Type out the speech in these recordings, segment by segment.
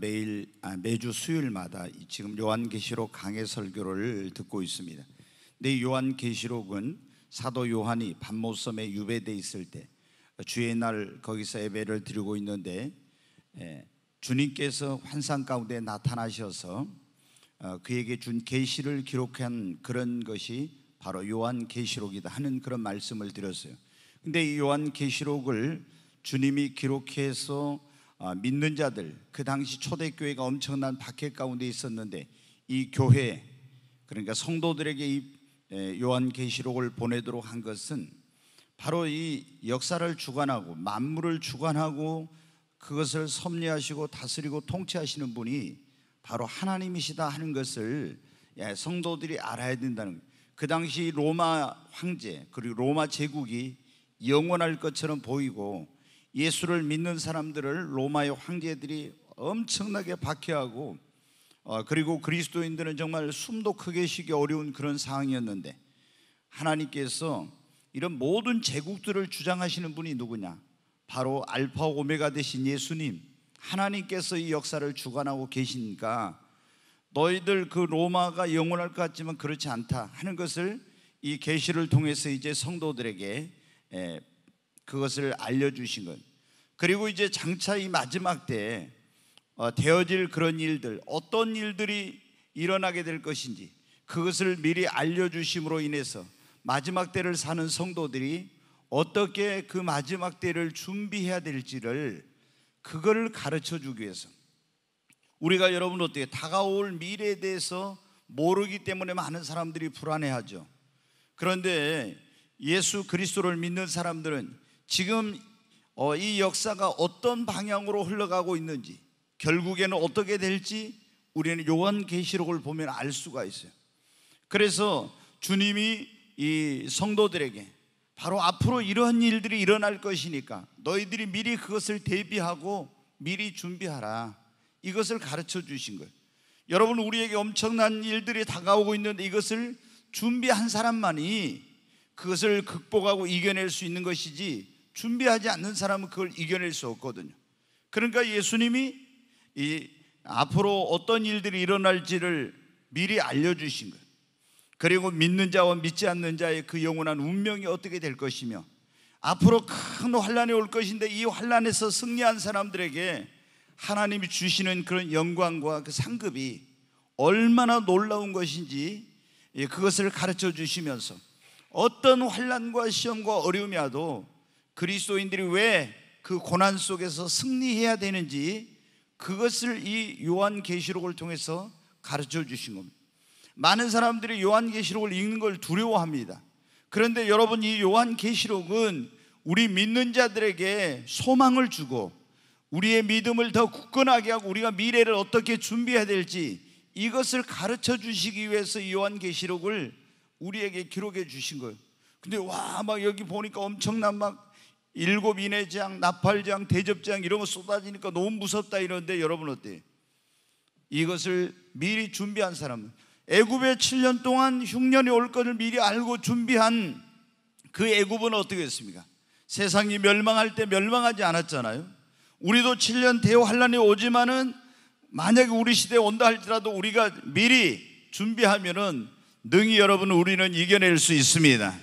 매일 아, 매주 수요일마다 지금 요한계시록 강해 설교를 듣고 있습니다. 근데 요한계시록은 사도 요한이 반모섬에 유배돼 있을 때 주의 날 거기서 예배를 드리고 있는데 예, 주님께서 환상 가운데 나타나셔서 어, 그에게 준 계시를 기록한 그런 것이 바로 요한계시록이다 하는 그런 말씀을 드렸어요. 근데 이 요한계시록을 주님이 기록해서 어, 믿는 자들 그 당시 초대교회가 엄청난 박해 가운데 있었는데 이 교회 그러니까 성도들에게 이 요한계시록을 보내도록 한 것은 바로 이 역사를 주관하고 만물을 주관하고 그것을 섭리하시고 다스리고 통치하시는 분이 바로 하나님이시다 하는 것을 예, 성도들이 알아야 된다는 그 당시 로마 황제 그리고 로마 제국이 영원할 것처럼 보이고 예수를 믿는 사람들을 로마의 황제들이 엄청나게 박해하고 어, 그리고 그리스도인들은 정말 숨도 크게 쉬기 어려운 그런 상황이었는데 하나님께서 이런 모든 제국들을 주장하시는 분이 누구냐? 바로 알파 오메가 되신 예수님 하나님께서 이 역사를 주관하고 계시니까 너희들 그 로마가 영원할 것 같지만 그렇지 않다 하는 것을 이 계시를 통해서 이제 성도들에게 그것을 알려주신 것. 그리고 이제 장차 이 마지막 때에 어, 되어질 그런 일들, 어떤 일들이 일어나게 될 것인지 그것을 미리 알려주심으로 인해서 마지막 때를 사는 성도들이 어떻게 그 마지막 때를 준비해야 될지를 그거를 가르쳐 주기 위해서 우리가 여러분 어떻게 다가올 미래에 대해서 모르기 때문에 많은 사람들이 불안해하죠. 그런데 예수 그리스도를 믿는 사람들은 지금 어, 이 역사가 어떤 방향으로 흘러가고 있는지 결국에는 어떻게 될지 우리는 요한 계시록을 보면 알 수가 있어요. 그래서 주님이 이 성도들에게 바로 앞으로 이러한 일들이 일어날 것이니까 너희들이 미리 그것을 대비하고 미리 준비하라. 이것을 가르쳐 주신 거예요. 여러분 우리에게 엄청난 일들이 다가오고 있는데 이것을 준비한 사람만이 그것을 극복하고 이겨낼 수 있는 것이지 준비하지 않는 사람은 그걸 이겨낼 수 없거든요. 그러니까 예수님이 이 앞으로 어떤 일들이 일어날지를 미리 알려주신 거예요. 그리고 믿는 자와 믿지 않는 자의 그 영원한 운명이 어떻게 될 것이며 앞으로 큰 환란이 올 것인데 이 환란에서 승리한 사람들에게 하나님이 주시는 그런 영광과 그 상급이 얼마나 놀라운 것인지 예, 그것을 가르쳐 주시면서 어떤 환란과 시험과 어려움이 와도 그리스도인들이 왜 그 고난 속에서 승리해야 되는지 그것을 이 요한계시록을 통해서 가르쳐 주신 겁니다. 많은 사람들이 요한계시록을 읽는 걸 두려워합니다. 그런데 여러분 이 요한계시록은 우리 믿는 자들에게 소망을 주고 우리의 믿음을 더 굳건하게 하고 우리가 미래를 어떻게 준비해야 될지 이것을 가르쳐 주시기 위해서 요한계시록을 우리에게 기록해 주신 거예요. 근데 와 막 여기 보니까 엄청난 막 일곱 인해 장 나팔 장 대접 장 이런 거 쏟아지니까 너무 무섭다 이러는데 여러분 어때요? 이것을 미리 준비한 사람은 애굽에 7년 동안 흉년이 올 것을 미리 알고 준비한 그 애굽은 어떻게 했습니까? 세상이 멸망할 때 멸망하지 않았잖아요. 우리도 7년 대 환란이 오지만은 만약에 우리 시대에 온다 할지라도 우리가 미리 준비하면은 능히 여러분 우리는 이겨낼 수 있습니다.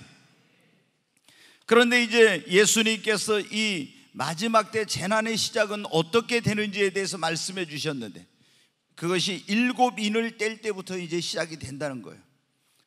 그런데 이제 예수님께서 이 마지막 때 재난의 시작은 어떻게 되는지에 대해서 말씀해 주셨는데 그것이 일곱 인을 뗄 때부터 이제 시작이 된다는 거예요.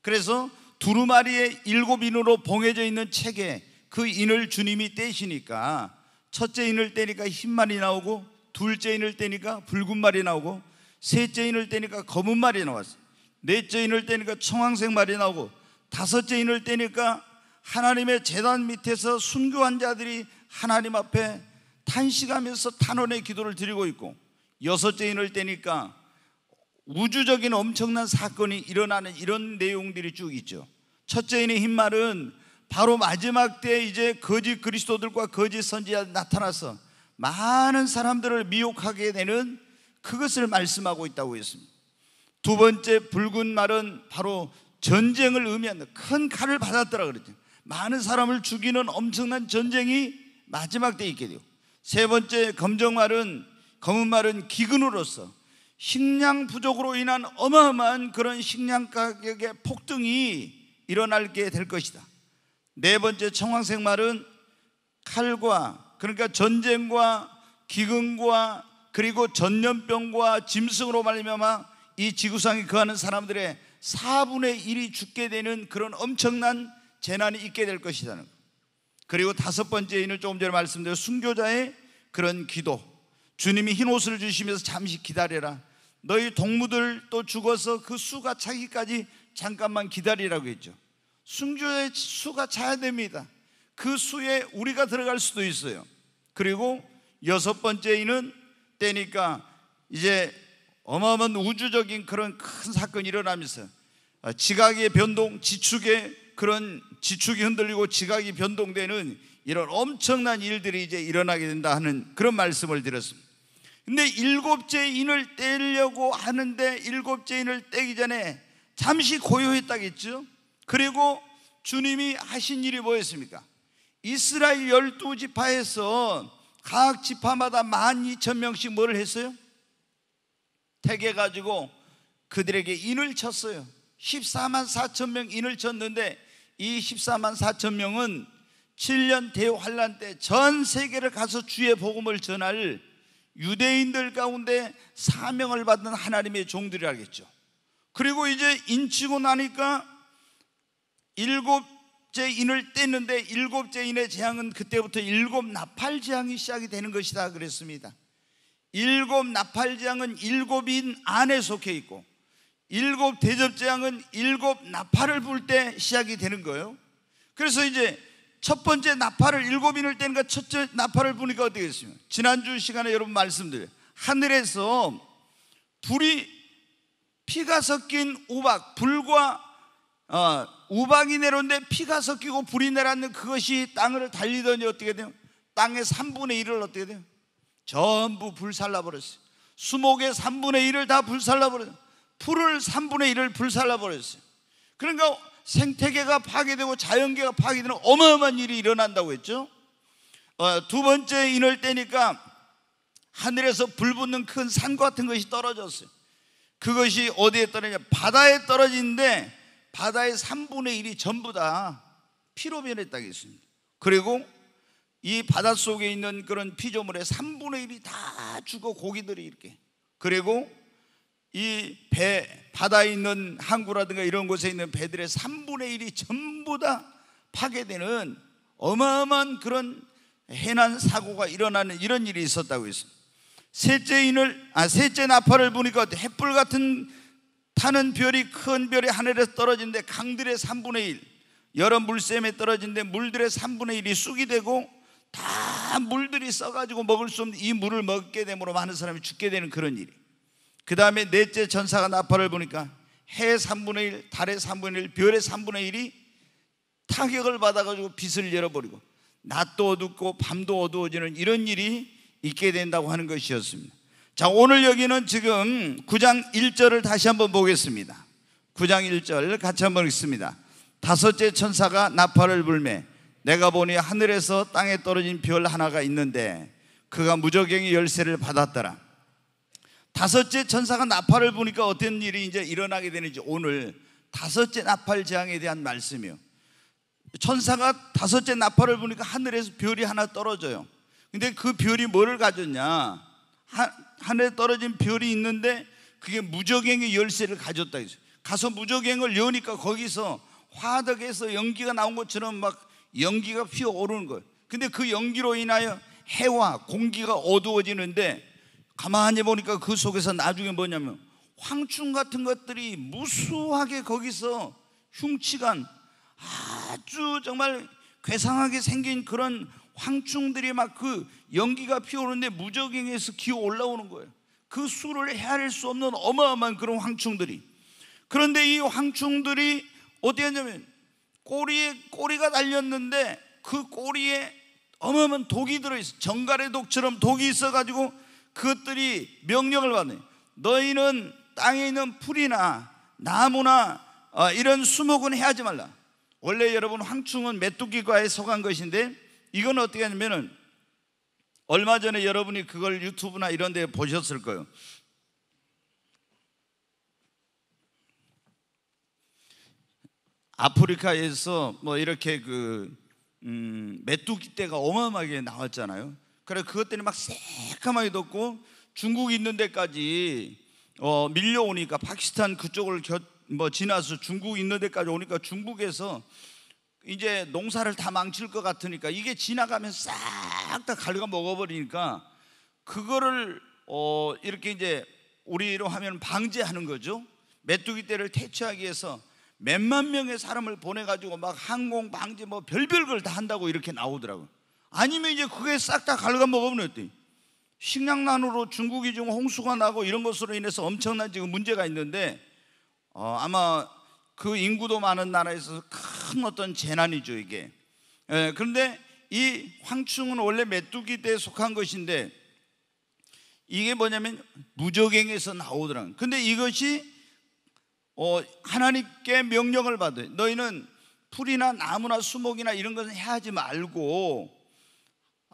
그래서 두루마리의 일곱 인으로 봉해져 있는 책에 그 인을 주님이 떼시니까 첫째 인을 떼니까 흰말이 나오고 둘째 인을 떼니까 붉은 말이 나오고 셋째 인을 떼니까 검은 말이 나왔어. 요 넷째 인을 떼니까 청황색 말이 나오고 다섯째 인을 떼니까 하나님의 재단 밑에서 순교한 자들이 하나님 앞에 탄식하면서 탄원의 기도를 드리고 있고 여섯째인을 때니까 우주적인 엄청난 사건이 일어나는 이런 내용들이 쭉 있죠. 첫째인의 흰말은 바로 마지막 때 이제 거짓 그리스도들과 거짓 선지자 나타나서 많은 사람들을 미혹하게 되는 그것을 말씀하고 있다고 했습니다. 두 번째 붉은 말은 바로 전쟁을 의미하는큰 칼을 받았더라 그랬죠. 많은 사람을 죽이는 엄청난 전쟁이 마지막 때 있게 돼요. 세 번째 검정말은 검은말은 기근으로서 식량 부족으로 인한 어마어마한 그런 식량 가격의 폭등이 일어날게 될 것이다. 네 번째 청황색 말은 칼과 그러니까 전쟁과 기근과 그리고 전염병과 짐승으로 말미암아 이 지구상에 거하는 사람들의 4분의 1이 죽게 되는 그런 엄청난 재난이 있게 될 것이라는 것. 그리고 다섯 번째인은 조금 전에 말씀드린 순교자의 그런 기도. 주님이 흰 옷을 주시면서 잠시 기다려라. 너희 동무들 또 죽어서 그 수가 차기까지 잠깐만 기다리라고 했죠. 순교자의 수가 차야 됩니다. 그 수에 우리가 들어갈 수도 있어요. 그리고 여섯 번째인은 때니까 이제 어마어마한 우주적인 그런 큰 사건이 일어나면서 아, 지각의 변동, 지축의 그런 지축이 흔들리고 지각이 변동되는 이런 엄청난 일들이 이제 일어나게 된다 하는 그런 말씀을 드렸습니다. 근데 일곱째 인을 떼려고 하는데 일곱째 인을 떼기 전에 잠시 고요했다겠죠? 그리고 주님이 하신 일이 뭐였습니까? 이스라엘 열두 지파에서 각 지파마다 만 이천 명씩 뭐를 했어요? 택해 가지고 그들에게 인을 쳤어요. 14만 4천 명 인을 쳤는데 이 14만 4천 명은 7년 대환란 때 전 세계를 가서 주의 복음을 전할 유대인들 가운데 사명을 받는 하나님의 종들이라겠죠. 그리고 이제 인치고 나니까 일곱째 인을 떼는데 일곱째 인의 재앙은 그때부터 일곱 나팔 재앙이 시작이 되는 것이다 그랬습니다. 일곱 나팔 재앙은 일곱 인 안에 속해 있고 일곱 대접재앙은 일곱 나팔을 불 때 시작이 되는 거예요. 그래서 이제 첫 번째 나팔을 일곱인을 때니까 첫째 나팔을 부니까 어떻게 됐어요 지난주 시간에 여러분 말씀드려 요 하늘에서 불이 피가 섞인 우박 불과 어, 우박이 내려오는데 피가 섞이고 불이 내려왔는 그것이 땅을 달리더니 어떻게 돼요? 땅의 3분의 1을 어떻게 돼요? 전부 불살라버렸어요 수목의 3분의 1을 다 불살라버렸어요 풀을 3분의 1을 불살라 버렸어요. 그러니까 생태계가 파괴되고 자연계가 파괴되는 어마어마한 일이 일어난다고 했죠. 어, 두 번째 인을 때니까 하늘에서 불붙는 큰 산 같은 것이 떨어졌어요. 그것이 어디에 떨어지냐? 바다에 떨어지는데 바다의 3분의 1이 전부 다 피로 변했다고 했습니다. 그리고 이 바닷속에 있는 그런 피조물의 3분의 1이 다 죽어 고기들이 이렇게. 그리고 이배 바다에 있는 항구라든가 이런 곳에 있는 배들의 3분의 1이 전부 다 파괴되는 어마어마한 그런 해난 사고가 일어나는 이런 일이 있었다고 했습니다. 셋째 인을 아 셋째 나팔을 보니까 햇불 같은 타는 별이 큰 별이 하늘에서 떨어진데 강들의 3분의 1 여러 물샘에 떨어진데 물들의 3분의 1이 쑥이 되고 다 물들이 써가지고 먹을 수 없는 이 물을 먹게 되므로 많은 사람이 죽게 되는 그런 일이 그 다음에 넷째 천사가 나팔을 보니까 해 3분의 1, 달의 3분의 1, 별의 3분의 1이 타격을 받아가지고 빛을 열어버리고 낮도 어둡고 밤도 어두워지는 이런 일이 있게 된다고 하는 것이었습니다. 자, 오늘 여기는 지금 9장 1절을 다시 한번 보겠습니다. 9장 1절 같이 한번 읽습니다. 다섯째 천사가 나팔을 불매 내가 보니 하늘에서 땅에 떨어진 별 하나가 있는데 그가 무적행의 열쇠를 받았더라. 다섯째 천사가 나팔을 보니까 어떤 일이 이제 일어나게 되는지 오늘 다섯째 나팔 재앙에 대한 말씀이요. 천사가 다섯째 나팔을 보니까 하늘에서 별이 하나 떨어져요. 근데 그 별이 뭐를 가졌냐? 하늘에 떨어진 별이 있는데 그게 무적행의 열쇠를 가졌다 했어요. 가서 무적행을 여니까 거기서 화덕에서 연기가 나온 것처럼 막 연기가 피어오르는 거예요. 근데 그 연기로 인하여 해와 공기가 어두워지는데 가만히 보니까 그 속에서 나중에 뭐냐면 황충 같은 것들이 무수하게 거기서 흉치한 아주 정말 괴상하게 생긴 그런 황충들이 막 그 연기가 피오는데 어 무적행에서 기어 올라오는 거예요. 그 수를 헤아릴 수 없는 어마어마한 그런 황충들이. 그런데 이 황충들이 어디에 냐면 꼬리에 꼬리가 달렸는데 그 꼬리에 어마어마한 독이 들어있어. 정갈의 독처럼 독이 있어가지고 그것들이 명령을 받네. 너희는 땅에 있는 풀이나 나무나 어, 이런 수목은 해하지 말라. 원래 여러분 황충은 메뚜기과에 속한 것인데 이건 어떻게 하냐면은 얼마 전에 여러분이 그걸 유튜브나 이런 데 보셨을 거예요. 아프리카에서 뭐 이렇게 그 음, 메뚜기 때가 어마어마하게 나왔잖아요. 그래 그것 때문에 막 새까맣게 덮고 중국 있는 데까지 어, 밀려오니까 파키스탄 그쪽을 겨, 뭐 지나서 중국 있는 데까지 오니까 중국에서 이제 농사를 다 망칠 것 같으니까 이게 지나가면 싹 다 갈가 먹어버리니까 그거를 어, 이렇게 이제 우리로 하면 방제하는 거죠. 메뚜기 떼를 퇴치하기 위해서 몇만 명의 사람을 보내가지고 막 항공 방제 뭐 별별 걸 다 한다고 이렇게 나오더라고요. 아니면 이제 그게 싹 다 갈가 먹어버 식량난으로 중국이 지금 홍수가 나고 이런 것으로 인해서 엄청난 지금 문제가 있는데 어, 아마 그 인구도 많은 나라에서 큰 어떤 재난이죠 이게. 예, 그런데 이 황충은 원래 메뚜기대에 속한 것인데 이게 뭐냐면 무적행에서 나오더라. 근데 이것이 어, 하나님께 명령을 받아요. 너희는 풀이나 나무나 수목이나 이런 것은 해하지 말고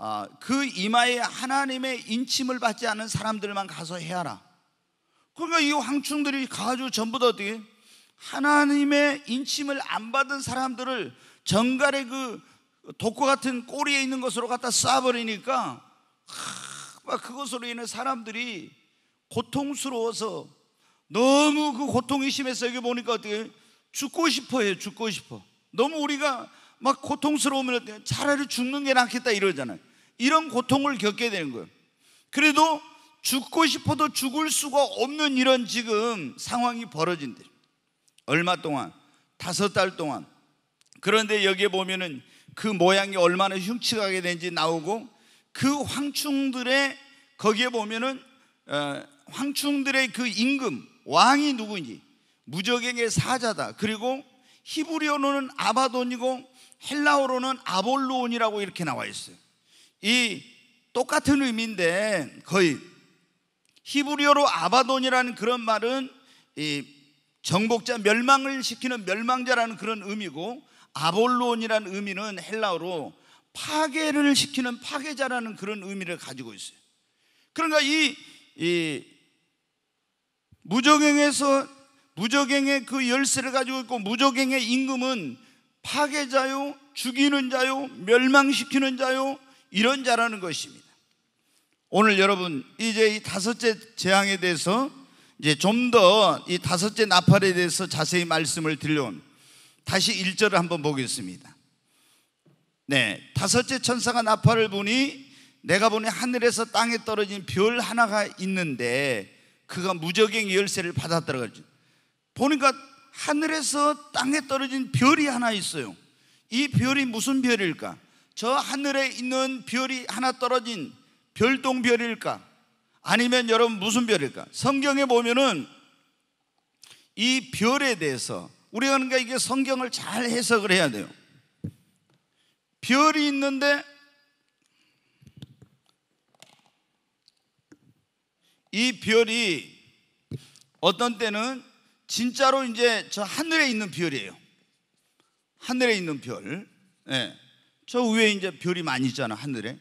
아, 그 이마에 하나님의 인침을 받지 않은 사람들만 가서 해하라. 그러니까 이 황충들이 가지고 전부 다 어떻게 하나님의 인침을 안 받은 사람들을 정갈의 그 독과 같은 꼬리에 있는 것으로 갖다 쏴버리니까 막 그것으로 인해 사람들이 고통스러워서 너무 그 고통이 심해서 여기 보니까 어떻게 죽고 싶어요 죽고 싶어 너무 우리가 막 고통스러우면 차라리 죽는 게 낫겠다 이러잖아요 이런 고통을 겪게 되는 거예요. 그래도 죽고 싶어도 죽을 수가 없는 이런 지금 상황이 벌어진대. 얼마 동안? 다섯 달 동안. 그런데 여기에 보면은 그 모양이 얼마나 흉측하게 된지 나오고 그 황충들의 거기에 보면은 어, 황충들의 그 임금 왕이 누구인지 무적에게 사자다. 그리고 히브리어로는 아바돈이고 헬라어로는 아볼로온이라고 이렇게 나와 있어요. 이 똑같은 의미인데 거의 히브리어로 아바돈이라는 그런 말은 이 정복자 멸망을 시키는 멸망자라는 그런 의미고 아볼론이라는 의미는 헬라어로 파괴를 시키는 파괴자라는 그런 의미를 가지고 있어요. 그러니까 이, 이 무적행에서 무적행의 그 열쇠를 가지고 있고 무적행의 임금은 파괴자요, 죽이는 자요, 멸망시키는 자요, 이런 자라는 것입니다. 오늘 여러분 이제 이 다섯째 재앙에 대해서 이제 좀 더 이 다섯째 나팔에 대해서 자세히 말씀을 드려온 다시 1절을 한번 보겠습니다. 네, 다섯째 천사가 나팔을 보니 내가 보니 하늘에서 땅에 떨어진 별 하나가 있는데 그가 무적행 열쇠를 받았더라 보니까 하늘에서 땅에 떨어진 별이 하나 있어요. 이 별이 무슨 별일까? 저 하늘에 있는 별이 하나 떨어진 별똥별일까? 아니면 여러분 무슨 별일까? 성경에 보면은 이 별에 대해서 우리가 그러니 이게 성경을 잘 해석을 해야 돼요. 별이 있는데 이 별이 어떤 때는 진짜로 이제 저 하늘에 있는 별이에요. 하늘에 있는 별. 예. 저 위에 이제 별이 많이 있잖아, 하늘에.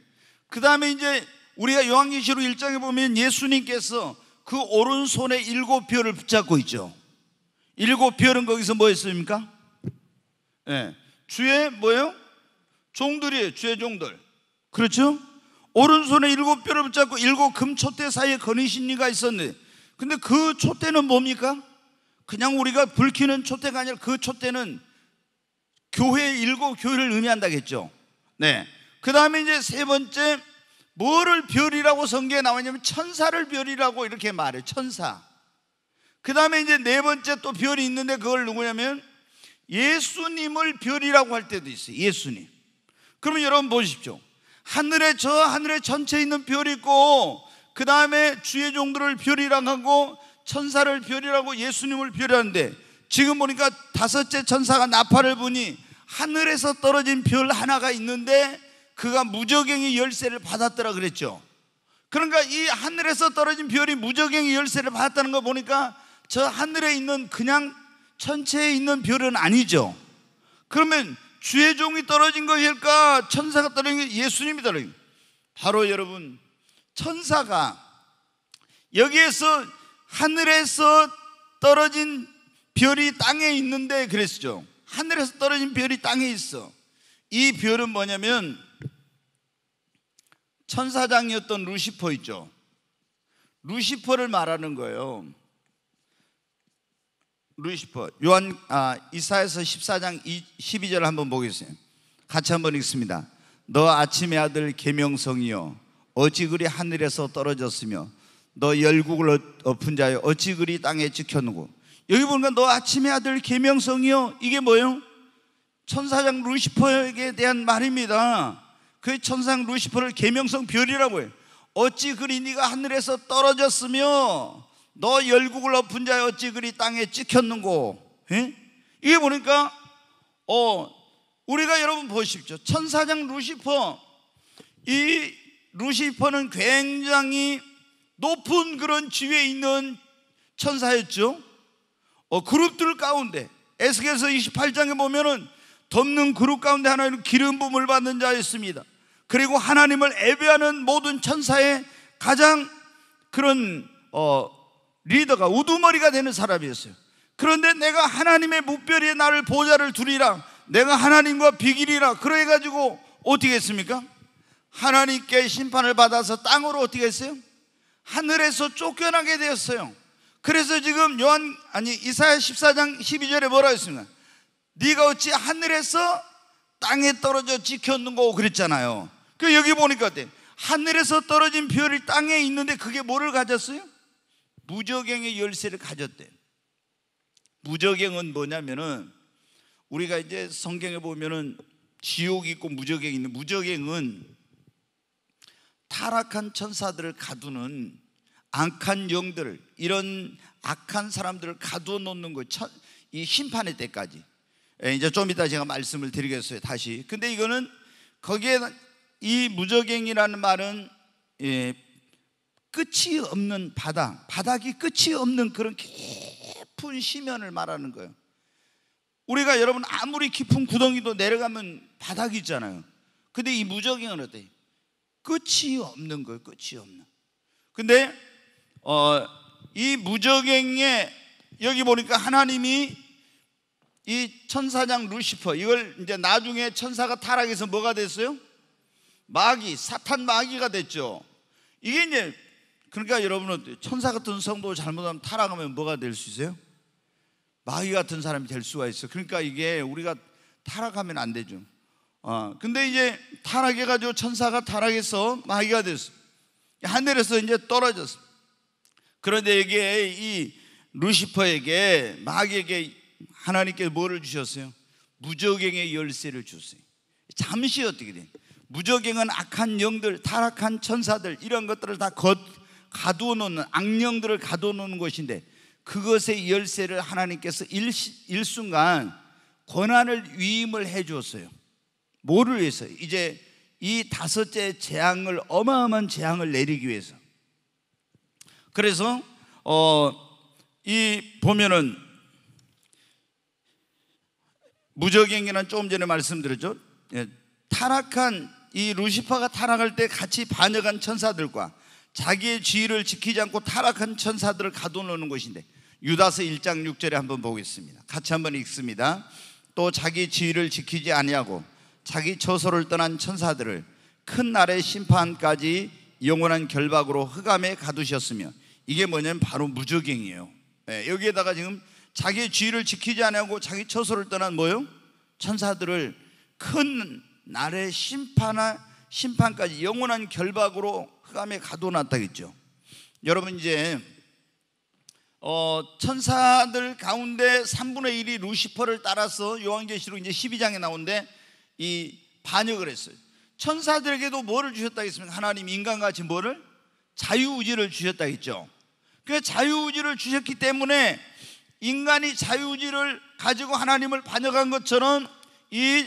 그 다음에 이제 우리가 요한계시로 1장에 보면 예수님께서 그 오른손에 일곱 별을 붙잡고 있죠. 일곱 별은 거기서 뭐 했습니까? 예. 네. 주의 뭐예요? 종들이에요. 주의 종들. 그렇죠? 오른손에 일곱 뼈를 붙잡고 일곱 금초대 사이에 거니신 이가 있었네. 근데 그 초대는 뭡니까? 그냥 우리가 불키는 초대가 아니라 그 초대는 교회의 일곱 교회를 의미한다겠죠. 네. 그 다음에 이제 세 번째, 뭐를 별이라고 성경에 나왔냐면 천사를 별이라고 이렇게 말해요. 천사. 그 다음에 이제 네 번째 또 별이 있는데 그걸 누구냐면 예수님을 별이라고 할 때도 있어요. 예수님. 그러면 여러분 보십시오. 하늘에 저 하늘에 전체 있는 별이 있고 그 다음에 주의 종들을 별이라고 하고 천사를 별이라고 예수님을 별이라는데 지금 보니까 다섯째 천사가 나팔을 부니 하늘에서 떨어진 별 하나가 있는데 그가 무적행의 열쇠를 받았더라 그랬죠. 그러니까 이 하늘에서 떨어진 별이 무적행의 열쇠를 받았다는 거 보니까 저 하늘에 있는 그냥 천체에 있는 별은 아니죠. 그러면 주의 종이 떨어진 것일까? 천사가 떨어진 게 예수님이 떨어진 바로 여러분, 천사가 여기에서 하늘에서 떨어진 별이 땅에 있는데 그랬죠. 하늘에서 떨어진 별이 땅에 있어. 이 별은 뭐냐면 천사장이었던 루시퍼 있죠. 루시퍼를 말하는 거예요. 루시퍼. 요한 아, 이사에서 14장 12절 한번 보겠습니다. 같이 한번 읽습니다. 너 아침의 아들 계명성이여 어찌 그리 하늘에서 떨어졌으며 너 열국을 엎은 자여 어찌 그리 땅에 찍혔누고 여기 보니까 너 아침의 아들 계명성이요. 이게 뭐요? 천사장 루시퍼에게 대한 말입니다. 그 천상 루시퍼를 계명성 별이라고 해요. 어찌 그리 네가 하늘에서 떨어졌으며 너 열국을 엎은 자여 어찌 그리 땅에 찍혔는고. 에? 예? 이게 보니까 어 우리가 여러분 보십시오. 천사장 루시퍼 이 루시퍼는 굉장히 높은 그런 지위에 있는 천사였죠. 어, 그룹들 가운데 에스겔서 28장에 보면은 덮는 그룹 가운데 하나는 기름 부음을 받는 자였습니다. 그리고 하나님을 예배하는 모든 천사의 가장 그런 어, 리더가 우두머리가 되는 사람이었어요. 그런데 내가 하나님의 무별에 나를 보좌를 두리라. 내가 하나님과 비길이라. 그래 가지고 어떻게 했습니까? 하나님께 심판을 받아서 땅으로 어떻게 했어요? 하늘에서 쫓겨나게 되었어요. 그래서 지금 요한 아니 이사야 14장 12절에 뭐라 했습니까? 네가 어찌 하늘에서 땅에 떨어져 지켜놓고 그랬잖아요. 그 여기 보니까 어때? 하늘에서 떨어진 별이 땅에 있는데 그게 뭐를 가졌어요? 무적행의 열쇠를 가졌대. 무적행은 뭐냐면은 우리가 이제 성경에 보면은 지옥 있고 무적행있는 무적행은 타락한 천사들을 가두는 악한 영들 을 이런 악한 사람들을 가두어 놓는 거이 심판의 때까지 예, 이제 좀 이따 제가 말씀을 드리겠어요 다시 근데 이거는 거기에 이 무적행이라는 말은 예, 끝이 없는 바닥 바닥이 끝이 없는 그런 깊은 심연을 말하는 거예요 우리가 여러분 아무리 깊은 구덩이도 내려가면 바닥이 있잖아요 근데 이 무적행은 어때? 요 끝이 없는 거예요 끝이 없는 근데 어, 이 무적행에 여기 보니까 하나님이 이 천사장 루시퍼 이걸 이제 나중에 천사가 타락해서 뭐가 됐어요? 마귀 사탄 마귀가 됐죠. 이게 이제 그러니까 여러분은 천사 같은 성도 잘못하면 타락하면 뭐가 될 수 있어요? 마귀 같은 사람이 될 수가 있어. 그러니까 이게 우리가 타락하면 안 되죠. 어, 근데 이제 타락해가지고 천사가 타락해서 마귀가 됐어. 하늘에서 이제 떨어졌어. 그런데 이게 이 루시퍼에게 마귀에게 하나님께 뭐를 주셨어요? 무적행의 열쇠를 주세요. 잠시 어떻게 돼? 무적행은 악한 영들, 타락한 천사들 이런 것들을 다 겉, 가두어 놓는 악령들을 가두어 놓는 것인데 그것의 열쇠를 하나님께서 일, 일순간 권한을 위임을 해 주었어요. 뭐를 위해서? 이제 이 다섯째 재앙을 어마어마한 재앙을 내리기 위해서 그래서 어이 보면은 무적행이는 조금 전에 말씀드렸죠. 예, 타락한 이 루시파가 타락할 때 같이 반역한 천사들과 자기의 지위를 지키지 않고 타락한 천사들을 가둬놓는 것인데 유다서 1장 6절에 한번 보겠습니다. 같이 한번 읽습니다. 또 자기 지위를 지키지 아니하고 자기 처소를 떠난 천사들을 큰 날의 심판까지 영원한 결박으로 흑암에 가두셨으며 이게 뭐냐면 바로 무적행이에요. 예, 여기에다가 지금 자기의 주의를 지키지 않냐고 자기 처소를 떠난 뭐요? 천사들을 큰 날의 심판하, 심판까지 영원한 결박으로 흑암에 가둬놨다겠죠. 여러분 이제 어, 천사들 가운데 3분의 1이 루시퍼를 따라서 요한계시록 이제 12장에 나오는데 이 반역을 했어요. 천사들에게도 뭐를 주셨다 했습니까? 하나님 인간같이 뭐를 자유의지를 주셨다 했죠. 그 자유의지를 주셨기 때문에 인간이 자유의지를 가지고 하나님을 반역한 것처럼 이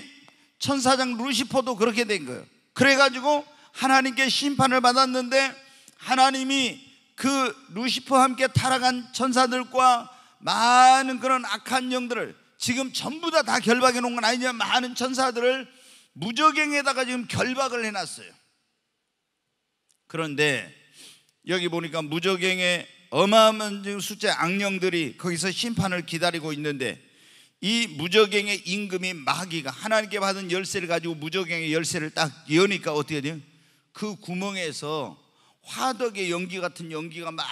천사장 루시퍼도 그렇게 된 거예요. 그래가지고 하나님께 심판을 받았는데 하나님이 그 루시퍼와 함께 타락한 천사들과 많은 그런 악한 영들을 지금 전부 다 다 결박해 놓은 건아니지 많은 천사들을 무적행에다가 지금 결박을 해놨어요. 그런데 여기 보니까 무적행의 어마어마한 숫자 의 악령들이 거기서 심판을 기다리고 있는데 이 무적행의 임금이 마귀가 하나님께 받은 열쇠를 가지고 무적행의 열쇠를 딱 여니까 어떻게 돼요? 그 구멍에서 화덕의 연기 같은 연기가 막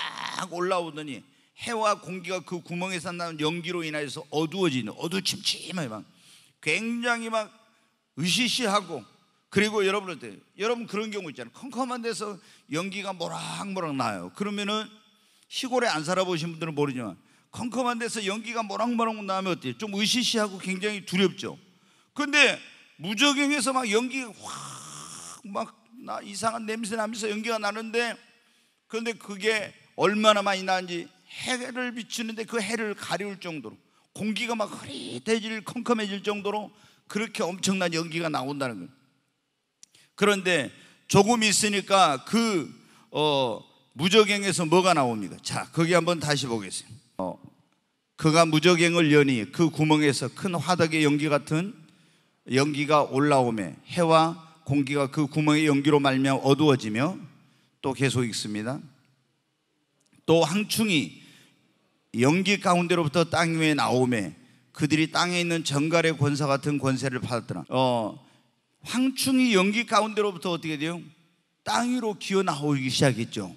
올라오더니 해와 공기가 그 구멍에서 나는 연기로 인하여서 어두워지는 어두침침하게 막 굉장히 막 으시시하고 그리고 여러분들 여러분 그런 경우 있잖아요. 컴컴한 데서 연기가 모락모락 나요. 그러면은 시골에 안 살아보신 분들은 모르지만 컴컴한 데서 연기가 모락모락 나면 어때요? 좀 으시시하고 굉장히 두렵죠. 근데 무적용에서 막 연기가 확 막 나 이상한 냄새 나면서 연기가 나는데 그런데 그게 얼마나 많이 나는지 해를 비추는데 그 해를 가려울 정도로 공기가 막 흐릿해질 컴컴해질 정도로 그렇게 엄청난 연기가 나온다는 거예요. 그런데 조금 있으니까 그 어, 무적행에서 뭐가 나옵니까? 자, 거기 한번 다시 보겠습니다. 어, 그가 무적행을 여니 그 구멍에서 큰 화덕의 연기 같은 연기가 올라오매 해와 공기가 그 구멍의 연기로 말며 어두워지며 또 계속 있습니다. 또 항충이 연기 가운데로부터 땅 위에 나오매 그들이 땅에 있는 정갈의 권사 같은 권세를 받았더라. 어, 황충이 연기 가운데로부터 어떻게 돼요? 땅 위로 기어 나오기 시작했죠.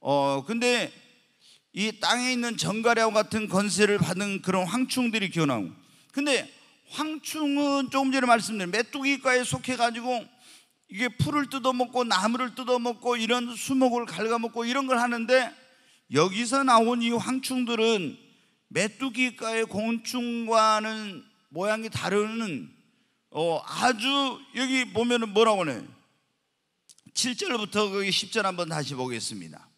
어, 근데 이 땅에 있는 정가랴와 같은 건세를 받은 그런 황충들이 기어 나오고. 근데 황충은 조금 전에 말씀드린 메뚜기과에 속해가지고 이게 풀을 뜯어먹고 나무를 뜯어먹고 이런 수목을 갉아먹고 이런 걸 하는데 여기서 나온 이 황충들은 메뚜기과의 곤충과는 모양이 다른 어, 아주 여기 보면은 뭐라고 하네? 7절부터 거기 10절 한번 다시 보겠습니다.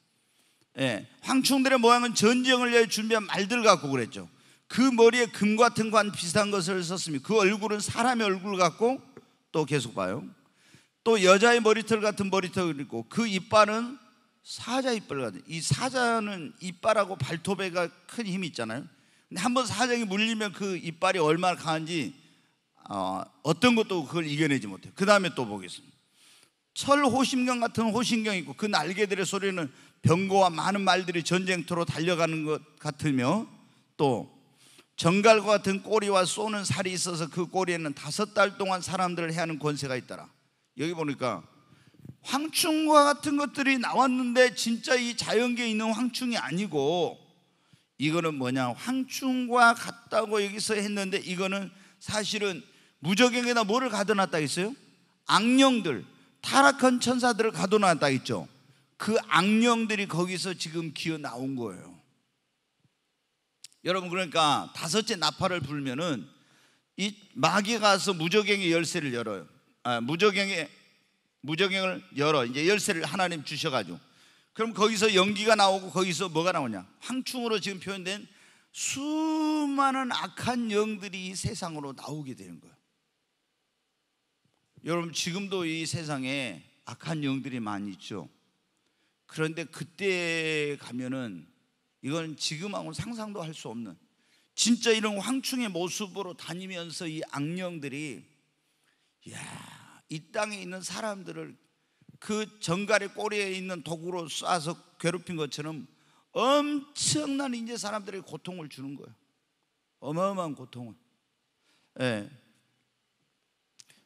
예, 황충들의 모양은 전쟁을 위해 준비한 말들 같고 그랬죠. 그 머리에 금 같은 관 비슷한 것을 썼습니다그 얼굴은 사람의 얼굴 같고 또 계속 봐요. 또 여자의 머리털 같은 머리털 있고 그 이빨은 사자 이빨 같은. 이 사자는 이빨하고 발톱에가 큰 힘이 있잖아요. 근데 한번 사자에 물리면 그 이빨이 얼마나 강한지 어, 떤 것도 그걸 이겨내지 못해요. 그 다음에 또 보겠습니다. 철호심경 같은 호신경 있고 그 날개들의 소리는 병거와 많은 말들이 전쟁터로 달려가는 것 같으며 또 정갈과 같은 꼬리와 쏘는 살이 있어서 그 꼬리에는 다섯 달 동안 사람들을 해하는 권세가 있더라. 여기 보니까 황충과 같은 것들이 나왔는데 진짜 이 자연계에 있는 황충이 아니고 이거는 뭐냐 황충과 같다고 여기서 했는데 이거는 사실은 무적에게나 뭐를 가둬놨다 했어요 악령들, 타락한 천사들을 가둬놨다 있죠. 그 악령들이 거기서 지금 기어 나온 거예요. 여러분 그러니까 다섯째 나팔을 불면은 이 마귀 가서 무적행의 열쇠를 열어요. 아, 무적행의 무적행을 열어 이제 열쇠를 하나님 주셔가지고 그럼 거기서 연기가 나오고 거기서 뭐가 나오냐? 황충으로 지금 표현된 수많은 악한 영들이 세상으로 나오게 되는 거예요. 여러분 지금도 이 세상에 악한 영들이 많이 있죠. 그런데 그때 가면은 이건 지금하고는 상상도 할 수 없는 진짜 이런 황충의 모습으로 다니면서 이 악령들이 야, 이 땅에 있는 사람들을 그 정갈의 꼬리에 있는 도구로 쏴서 괴롭힌 것처럼 엄청난 이제 사람들의 고통을 주는 거예요. 어마어마한 고통을. 예.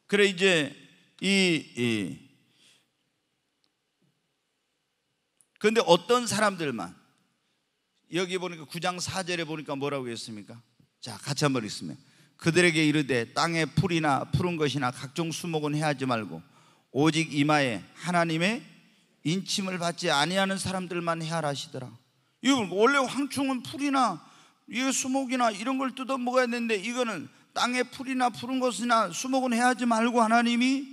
그래 이제 이, 그런데 어떤 사람들만 여기 보니까 구장 4절에 보니까 뭐라고 했습니까? 자, 같이 한번 읽으면 그들에게 이르되 땅에 풀이나 푸른 것이나 각종 수목은 해하지 말고 오직 이마에 하나님의 인침을 받지 아니하는 사람들만 해하라 하시더라. 이거 뭐 원래 황충은 풀이나 이 수목이나 이런 걸 뜯어 먹어야 되는데 이거는 땅의 풀이나 푸른 것이나 수목은 해하지 말고 하나님이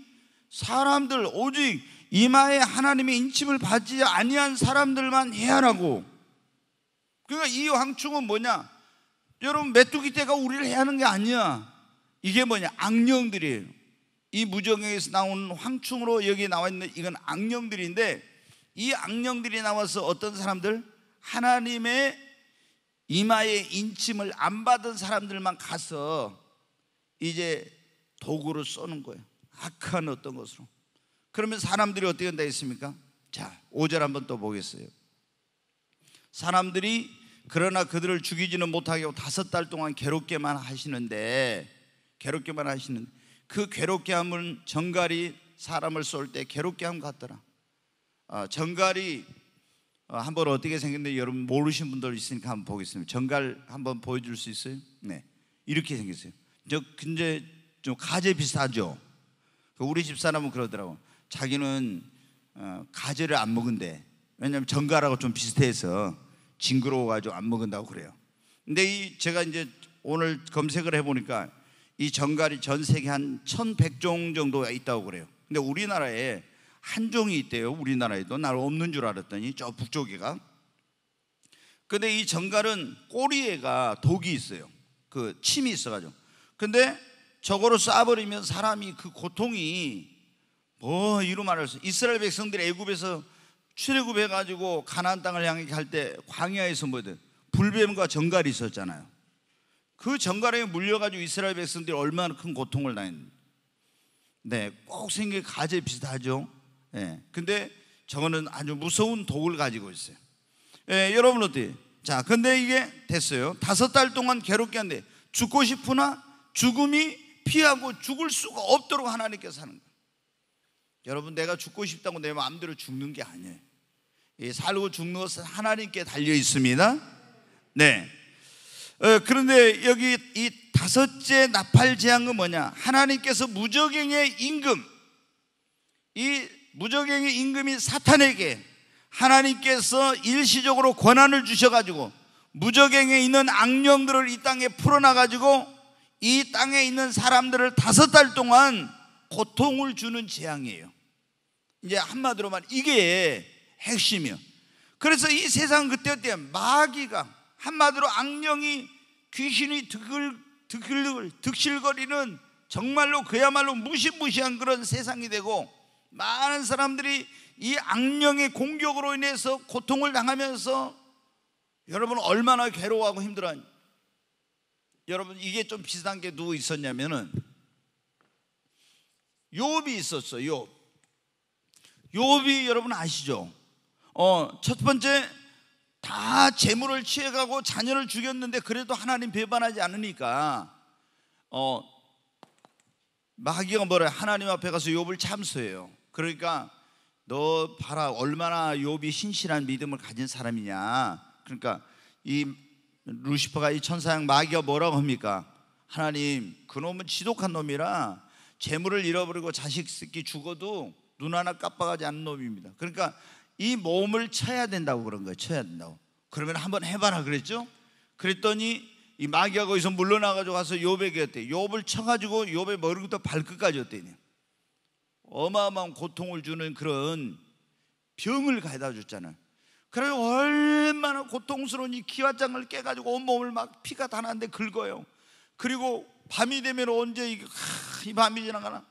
사람들 오직 이마에 하나님의 인침을 받지 아니한 사람들만 해하라고. 그러니까 이 황충은 뭐냐? 여러분 메뚜기 떼가 우리를 해하는 게 아니야. 이게 뭐냐? 악령들이에요. 이 무정에서 나온 황충으로 여기 에 나와 있는 이건 악령들인데 이 악령들이 나와서 어떤 사람들 하나님의 이마에 인침을 안 받은 사람들만 가서 이제 도구로 쏘는 거예요. 악한 어떤 것으로. 그러면 사람들이 어떻게 된다 했습니까? 자, 5절 한번 또 보겠어요. 사람들이 그러나 그들을 죽이지는 못하게 하고 다섯 달 동안 괴롭게만 하시는데 괴롭게만 하시는 그 괴롭게 함은 정갈이 사람을 쏠 때 괴롭게 함 같더라. 아, 정갈이 아, 한번 어떻게 생겼는지 여러분 모르신 분들 있으니까 한번 보겠습니다. 정갈 한번 보여줄 수 있어요? 네, 이렇게 생겼어요. 저 근데 좀 가재 비슷하죠. 그 우리 집 사람은 그러더라고. 자기는 어, 가재를 안 먹은데 왜냐면 정갈하고 좀 비슷해서 징그러워가지고 안 먹은다고 그래요. 근데 이 제가 이제 오늘 검색을 해보니까 이 정갈이 전 세계 한 1,100종 정도가 있다고 그래요. 근데 우리나라에 한 종이 있대요. 우리나라에도 날 없는 줄 알았더니 저 북쪽에가. 근데 이 정갈은 꼬리에가 독이 있어요. 그 침이 있어가지고 근데 저거로 쏴버리면 사람이 그 고통이 뭐 이루 말할 수 이스라엘 백성들이 애굽에서 출애굽해 가지고 가나안 땅을 향해 갈 때 광야에서 뭐든 불뱀과 정갈이 있었잖아요. 그 정갈에 물려 가지고 이스라엘 백성들이 얼마나 큰 고통을 당했는 네, 꼭 생긴 가재 비슷하죠. 예. 네, 근데 저거는 아주 무서운 독을 가지고 있어요. 예, 네, 여러분 어때? 자, 근데 이게 됐어요. 다섯 달 동안 괴롭게 한데 죽고 싶으나 죽음이 피하고 죽을 수가 없도록 하나님께서 하는 거예요. 여러분 내가 죽고 싶다고 내 마음대로 죽는 게 아니에요. 살고 죽는 것은 하나님께 달려 있습니다. 네. 어, 그런데 여기 이 다섯째 나팔 재앙은 뭐냐? 하나님께서 무적행의 임금 이 무적행의 임금이 사탄에게 하나님께서 일시적으로 권한을 주셔가지고 무적행에 있는 악령들을 이 땅에 풀어놔가지고 이 땅에 있는 사람들을 다섯 달 동안 고통을 주는 재앙이에요. 이제 한마디로 말 이게 핵심이요. 그래서 이 세상 그때 때 마귀가 한마디로 악령이 귀신이 득을 득을 득실거리는 정말로 그야말로 무시무시한 그런 세상이 되고 많은 사람들이 이 악령의 공격으로 인해서 고통을 당하면서 여러분 얼마나 괴로워하고 힘들어하니 여러분 이게 좀 비슷한 게 누구 있었냐면은 욥이 있었어. 욥. 욥이 여러분 아시죠? 어, 첫 번째 다 재물을 취해가고 자녀를 죽였는데 그래도 하나님 배반하지 않으니까 어 마귀가 뭐래 하나님 앞에 가서 욥을 참소해요. 그러니까 너 봐라 얼마나 욥이 신실한 믿음을 가진 사람이냐. 그러니까 이 루시퍼가 이 천사장 마귀가 뭐라고 합니까? 하나님 그놈은 지독한 놈이라 재물을 잃어버리고 자식 새끼 죽어도 눈 하나 깜빡하지 않는 놈입니다. 그러니까 이 몸을 쳐야 된다고 그런 거예요. 쳐야 된다고. 그러면 한번 해봐라 그랬죠? 그랬더니 이 마귀가 거기서 물러나가지고 가서 요백이 어때? 요을 쳐가지고 요의 머리부터 발끝까지 어때요? 어마어마한 고통을 주는 그런 병을 가져다 줬잖아요. 그래서 얼마나 고통스러운 이 기와장을 깨가지고 온몸을 막 피가 다 나는데 긁어요. 그리고 밤이 되면 언제 이, 하, 이 밤이 지나가나?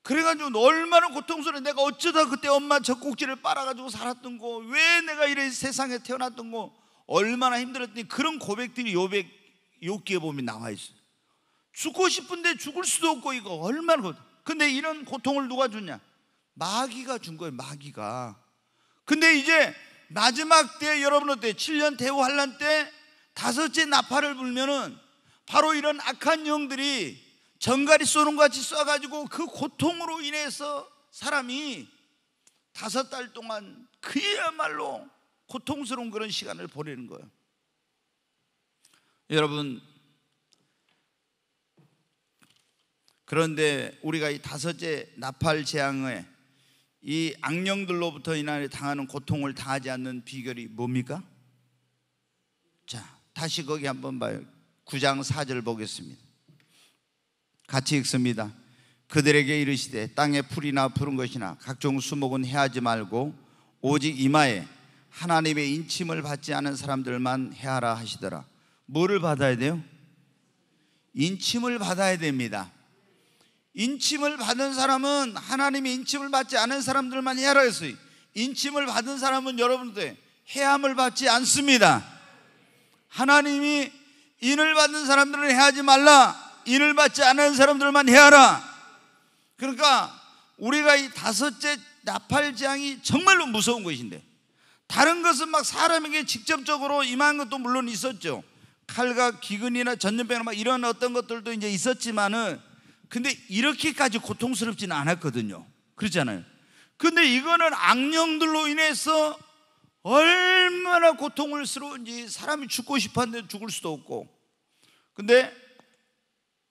그래가지고 얼마나 고통스러운 내가 어쩌다 그때 엄마 젖꼭지를 빨아가지고 살았던 거 왜 내가 이래 세상에 태어났던 거 얼마나 힘들었더니 그런 고백들이 요백 욕기에 보면 나와 있어요 죽고 싶은데 죽을 수도 없고 이거 얼마나 근데 이런 고통을 누가 주냐 마귀가 준 거예요 마귀가 근데 이제 마지막 때 여러분 어때? 7년 대우 환란 때 다섯째 나팔을 불면은 바로 이런 악한 영들이 정갈이 쏘는 것 같이 쏴가지고 그 고통으로 인해서 사람이 다섯 달 동안 그야말로 고통스러운 그런 시간을 보내는 거예요. 여러분, 그런데 우리가 이 다섯째 나팔 재앙의 이 악령들로부터 인하여 당하는 고통을 당하지 않는 비결이 뭡니까? 자, 다시 거기 한번 봐요. 9장 4절 보겠습니다. 같이 읽습니다. 그들에게 이르시되 땅에 풀이나 푸른 것이나 각종 수목은 해하지 말고 오직 이마에 하나님의 인침을 받지 않은 사람들만 해하라 하시더라. 뭐를 받아야 돼요? 인침을 받아야 됩니다. 인침을 받은 사람은 하나님의 인침을 받지 않은 사람들만 해라 했어요. 인침을 받은 사람은 여러분들 해함을 받지 않습니다. 하나님이 인을 받는 사람들은 해하지 말라. 인을 받지 않은 사람들만 해하라. 그러니까 우리가 이 다섯째 나팔장이 정말로 무서운 것인데 다른 것은 막 사람에게 직접적으로 임한 것도 물론 있었죠. 칼과 기근이나 전염병이나 막 이런 어떤 것들도 이제 있었지만은 근데 이렇게까지 고통스럽지는 않았거든요. 그렇잖아요. 근데 이거는 악령들로 인해서 얼마나 고통스러운지 사람이 죽고 싶었는데 죽을 수도 없고. 근데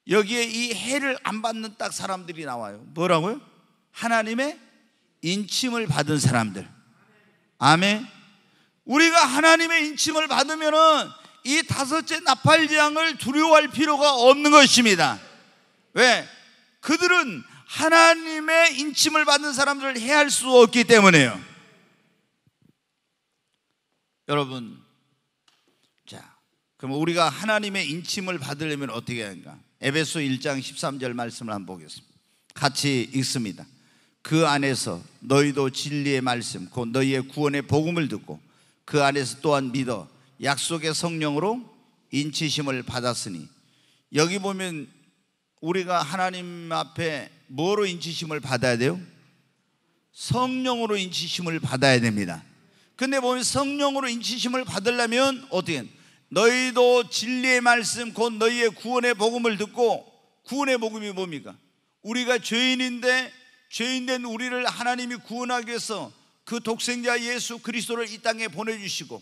여기에 이 해를 안 받는 딱 사람들이 나와요. 뭐라고요? 하나님의 인침을 받은 사람들. 아멘. 우리가 하나님의 인침을 받으면은 이 다섯째 나팔 재앙을 두려워할 필요가 없는 것입니다. 왜? 그들은 하나님의 인침을 받는 사람들을 해할 수 없기 때문에요. 여러분, 자, 그럼 우리가 하나님의 인침을 받으려면 어떻게 하는가? 에베소 1장 13절 말씀을 한번 보겠습니다. 같이 읽습니다. 그 안에서 너희도 진리의 말씀, 곧 너희의 구원의 복음을 듣고 그 안에서 또한 믿어 약속의 성령으로 인치심을 받았으니 여기 보면 우리가 하나님 앞에 뭐로 인치심을 받아야 돼요? 성령으로 인치심을 받아야 됩니다. 근데 보면 성령으로 인치심을 받으려면 어떻게 너희도 진리의 말씀 곧 너희의 구원의 복음을 듣고 구원의 복음이 뭡니까? 우리가 죄인인데 죄인된 우리를 하나님이 구원하기 위해서 그 독생자 예수 그리스도를 이 땅에 보내주시고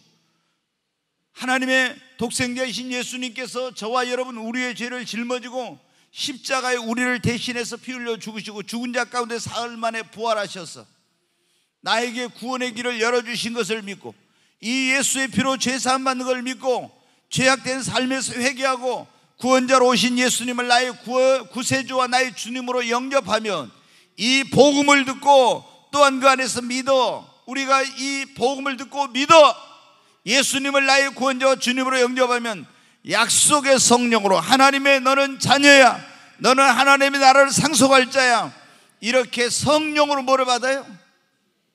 하나님의 독생자이신 예수님께서 저와 여러분 우리의 죄를 짊어지고 십자가에 우리를 대신해서 피 흘려 죽으시고 죽은 자 가운데 사흘 만에 부활하셔서 나에게 구원의 길을 열어주신 것을 믿고 이 예수의 피로 죄사함 받는 걸 믿고 죄악된 삶에서 회개하고 구원자로 오신 예수님을 나의 구세주와 나의 주님으로 영접하면 이 복음을 듣고 또한 그 안에서 믿어 우리가 이 복음을 듣고 믿어 예수님을 나의 구원자와 주님으로 영접하면 약속의 성령으로 하나님의 너는 자녀야. 너는 하나님의 나라를 상속할 자야. 이렇게 성령으로 뭐를 받아요?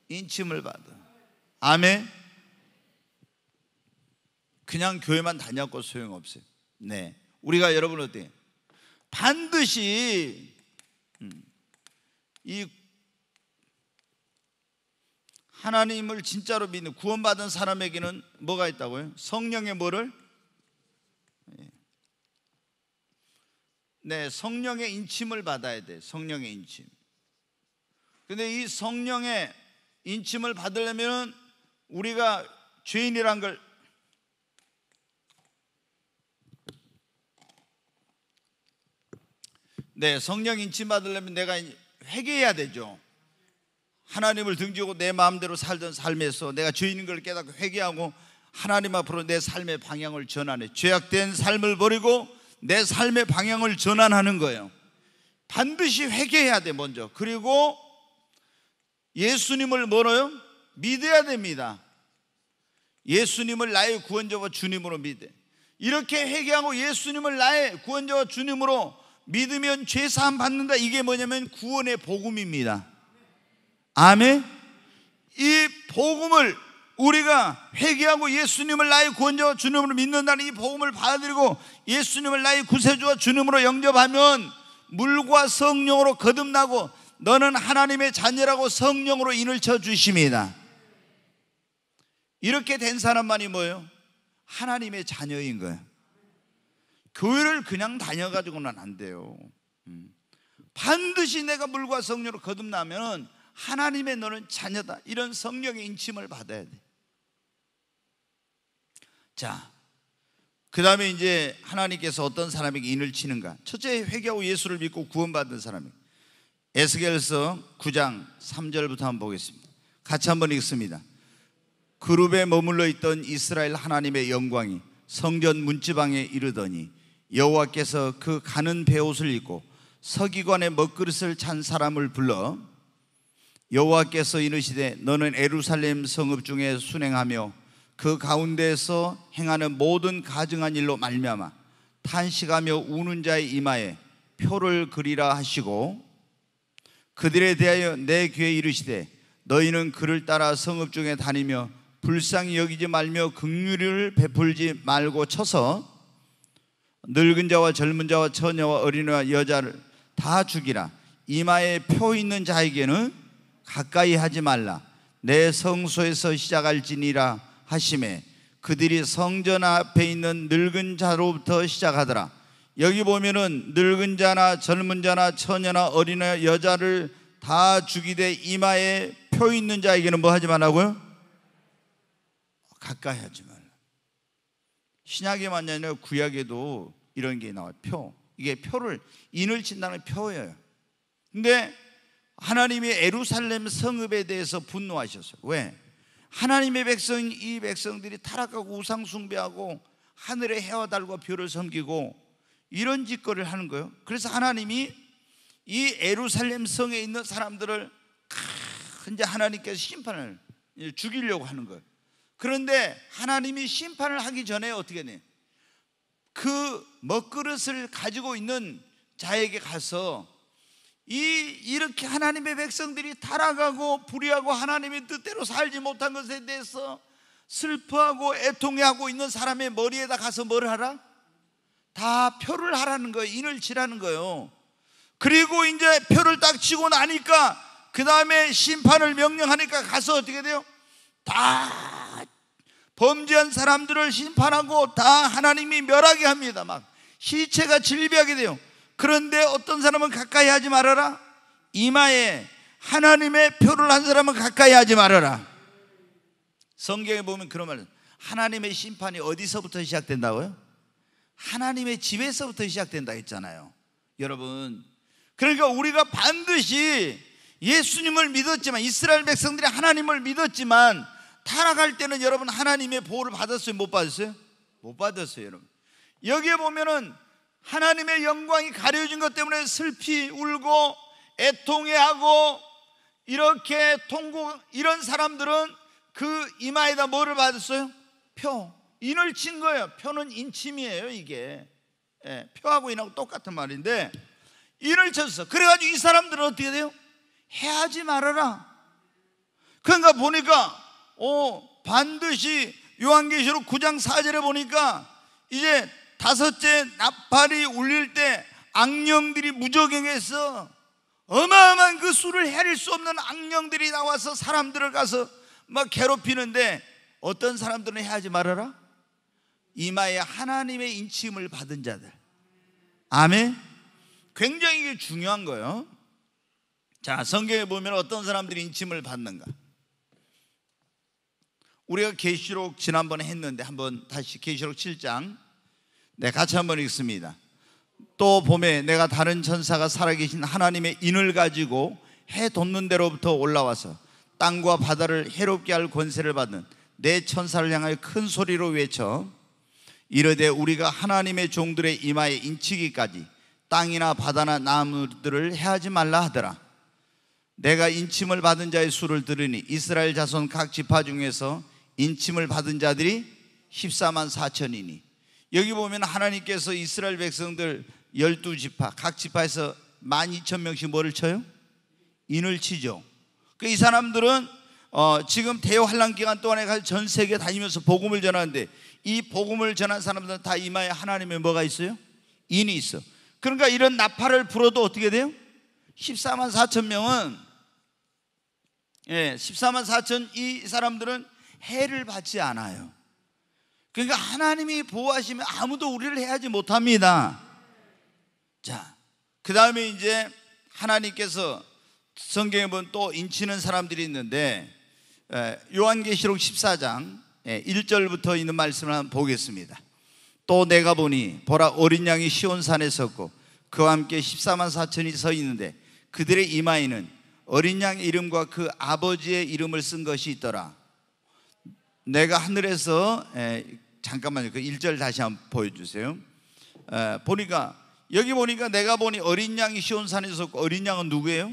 인침을 받아. 아멘. 그냥 교회만 다녔고 소용없어요. 네. 우리가 여러분 어때? 반드시 음, 이 하나님을 진짜로 믿는 구원받은 사람에게는 뭐가 있다고요? 성령의 뭐를 네, 성령의 인침을 받아야 돼. 성령의 인침. 근데 이 성령의 인침을 받으려면 우리가 죄인이란 걸 네, 성령 인침 받으려면 내가 회개해야 되죠. 하나님을 등지고 내 마음대로 살던 삶에서 내가 죄인인 걸 깨닫고 회개하고 하나님 앞으로 내 삶의 방향을 전환해 죄악된 삶을 버리고 내 삶의 방향을 전환하는 거예요. 반드시 회개해야 돼, 먼저. 그리고 예수님을 뭐로요? 믿어야 됩니다. 예수님을 나의 구원자와 주님으로 믿어. 이렇게 회개하고 예수님을 나의 구원자와 주님으로 믿으면 죄 사함 받는다. 이게 뭐냐면 구원의 복음입니다. 아멘. 이 복음을 우리가 회개하고 예수님을 나의 구원자와 주님으로 믿는다는 이 복음을 받아들이고 예수님을 나의 구세주와 주님으로 영접하면 물과 성령으로 거듭나고 너는 하나님의 자녀라고 성령으로 인을 쳐 주십니다. 이렇게 된 사람만이 뭐예요? 하나님의 자녀인 거예요. 교회를 그냥 다녀가지고는 안 돼요. 음. 반드시 내가 물과 성령으로 거듭나면 하나님의 너는 자녀다. 이런 성령의 인침을 받아야 돼. 자, 그 다음에 이제 하나님께서 어떤 사람에게 인을 치는가? 첫째 회개하고 예수를 믿고 구원받은 사람이 에스겔서 9장 3절부터 한번 보겠습니다. 같이 한번 읽습니다. 그룹에 머물러 있던 이스라엘 하나님의 영광이 성전 문지방에 이르더니 여호와께서 그 가는 배옷을 입고 서기관의 먹그릇을 찬 사람을 불러 여호와께서 이르시되 너는 에루살렘 성읍 중에 순행하며 그 가운데서 에 행하는 모든 가증한 일로 말미암아 탄식하며 우는 자의 이마에 표를 그리라 하시고 그들에 대하여 내 귀에 이르시되 너희는 그를 따라 성읍 중에 다니며 불쌍히 여기지 말며 극률을 베풀지 말고 쳐서 늙은 자와 젊은 자와 처녀와 어린애와 여자를 다 죽이라 이마에 표 있는 자에게는 가까이 하지 말라 내 성소에서 시작할지니라 하심에 그들이 성전 앞에 있는 늙은 자로부터 시작하더라. 여기 보면은 늙은 자나 젊은 자나 처녀나 어린애 여자를 다 죽이되 이마에 표 있는 자에게는 뭐 하지 말라고요? 가까이 하지 말라. 신약에만 아니 구약에도 이런 게 나와요. 표. 이게 표를 인을 친다는 표예요. 근데 하나님이 에루살렘 성읍에 대해서 분노하셨어요. 왜? 하나님의 백성 이 백성들이 타락하고 우상 숭배하고 하늘의 해와 달과 별을 섬기고 이런 짓거리를 하는 거예요. 그래서 하나님이 이 에루살렘 성에 있는 사람들을 이제 하나님께서 심판을 죽이려고 하는 거예요. 그런데 하나님이 심판을 하기 전에 어떻게 해? 그 먹그릇을 가지고 있는 자에게 가서 이 이렇게 하나님의 백성들이 타락하고 불의하고 하나님의 뜻대로 살지 못한 것에 대해서 슬퍼하고 애통해하고 있는 사람의 머리에다 가서 뭘 하라? 다 표를 하라는 거예요. 인을 치라는 거예요. 그리고 이제 표를 딱 치고 나니까 그 다음에 심판을 명령하니까 가서 어떻게 돼요? 다 범죄한 사람들을 심판하고 다 하나님이 멸하게 합니다. 막 시체가 질비하게 돼요. 그런데 어떤 사람은 가까이 하지 말아라. 이마에 하나님의 표를 한 사람은 가까이 하지 말아라. 성경에 보면 그런 말 하나님의 심판이 어디서부터 시작된다고요? 하나님의 집에서부터 시작된다 했잖아요. 여러분. 그러니까 우리가 반드시 예수님을 믿었지만 이스라엘 백성들이 하나님을 믿었지만 타락할 때는 여러분 하나님의 보호를 받았어요? 못 받았어요? 못 받았어요, 여러분. 여기에 보면은 하나님의 영광이 가려진 것 때문에 슬피 울고 애통해하고 이렇게 통곡 이런 사람들은 그 이마에다 뭐를 받았어요? 표 인을 친 거예요. 표는 인침이에요. 이게 예, 표하고 인하고 똑같은 말인데 인을 쳤어. 그래가지고 이 사람들은 어떻게 돼요? 해하지 말아라. 그러니까 보니까 어 반드시 요한계시록 9장 4절에 보니까 이제 다섯째 나팔이 울릴 때 악령들이 무적행해서 어마어마한 그 수를 해릴수 없는 악령들이 나와서 사람들을 가서 막 괴롭히는데 어떤 사람들은 해하지 말아라 이마에 하나님의 인침을 받은 자들 아멘 굉장히 중요한 거예요 자 성경에 보면 어떤 사람들이 인침을 받는가 우리가 계시록 지난번에 했는데 한번 다시 계시록 7장 네, 같이 한번 읽습니다. 또 봄에 내가 다른 천사가 살아계신 하나님의 인을 가지고 해 돋는 데로부터 올라와서 땅과 바다를 해롭게 할 권세를 받는 내 천사를 향하여 큰 소리로 외쳐 이르되 우리가 하나님의 종들의 이마에 인치기까지 땅이나 바다나 나무들을 해하지 말라 하더라. 내가 인침을 받은 자의 수를 들으니 이스라엘 자손 각 지파 중에서 인침을 받은 자들이 14만 4천이니 여기 보면 하나님께서 이스라엘 백성들 열두 지파 각 지파에서 만 이천 명씩 뭐를 쳐요? 인을 치죠. 그 이 사람들은 어, 지금 대환란 기간 동안에 전 세계 다니면서 복음을 전하는데 이 복음을 전한 사람들은 다 이마에 하나님의 뭐가 있어요? 인이 있어. 그러니까 이런 나팔을 불어도 어떻게 돼요? 14만 4천 명은 예, 14만 4천 이 사람들은 해를 받지 않아요. 그러니까 하나님이 보호하시면 아무도 우리를 해하지 못합니다. 자, 그 다음에 이제 하나님께서 성경에 보면 또 인치는 사람들이 있는데 요한계시록 14장 1절부터 있는 말씀을 한번 보겠습니다. 또 내가 보니 보라 어린 양이 시온산에 섰고 그와 함께 14만 4천이 서 있는데 그들의 이마에는 어린 양 이름과 그 아버지의 이름을 쓴 것이 있더라. 내가 하늘에서 에, 예, 잠깐만요. 그 1절 다시 한번 보여주세요. 보니까 여기 보니까 내가 보니 어린 양이 시온산에 섰고 어린 양은 누구예요?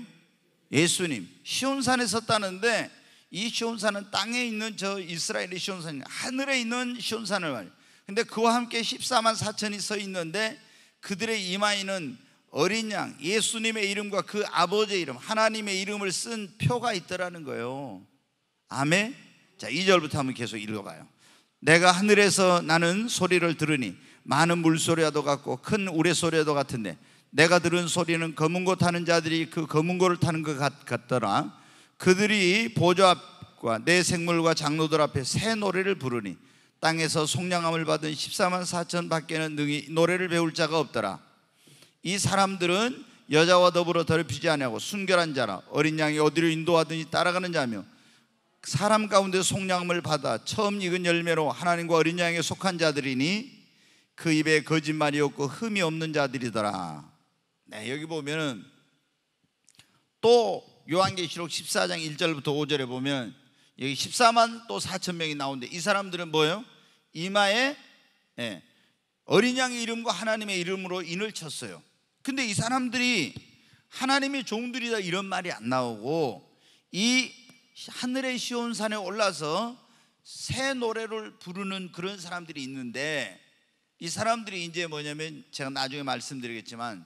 예수님. 시온산에 섰다는데 이 시온산은 땅에 있는 저 이스라엘의 시온산이 하늘에 있는 시온산을 말해요. 근데 그와 함께 14만 4천이 서 있는데 그들의 이마에는 어린 양 예수님의 이름과 그 아버지의 이름 하나님의 이름을 쓴 표가 있더라는 거예요. 아멘. 자, 2절부터 한번 계속 읽어봐요. 내가 하늘에서 나는 소리를 들으니 많은 물소리와도 같고 큰 우레소리와도 같은데 내가 들은 소리는 검은 고 타는 자들이 그 검은 고를 타는 것 같더라. 그들이 보좌 앞과 내 생물과 장로들 앞에 새 노래를 부르니 땅에서 속량함을 받은 14만 4천 밖에는 능히 노래를 배울 자가 없더라. 이 사람들은 여자와 더불어 더럽히지 아니하고 순결한 자라 어린 양이 어디로 인도하든지 따라가는 자며 사람 가운데 속량을 받아 처음 익은 열매로 하나님과 어린 양에 속한 자들이니 그 입에 거짓말이 없고 흠이 없는 자들이더라. 네, 여기 보면은 또 요한계시록 14장 1절부터 5절에 보면 여기 14만 또 4천 명이 나오는데 이 사람들은 뭐예요? 이마에 예, 어린 양의 이름과 하나님의 이름으로 인을 쳤어요. 근데 이 사람들이 하나님의 종들이다 이런 말이 안 나오고 이 하늘의 시온산에 올라서 새 노래를 부르는 그런 사람들이 있는데 이 사람들이 이제 뭐냐면 제가 나중에 말씀드리겠지만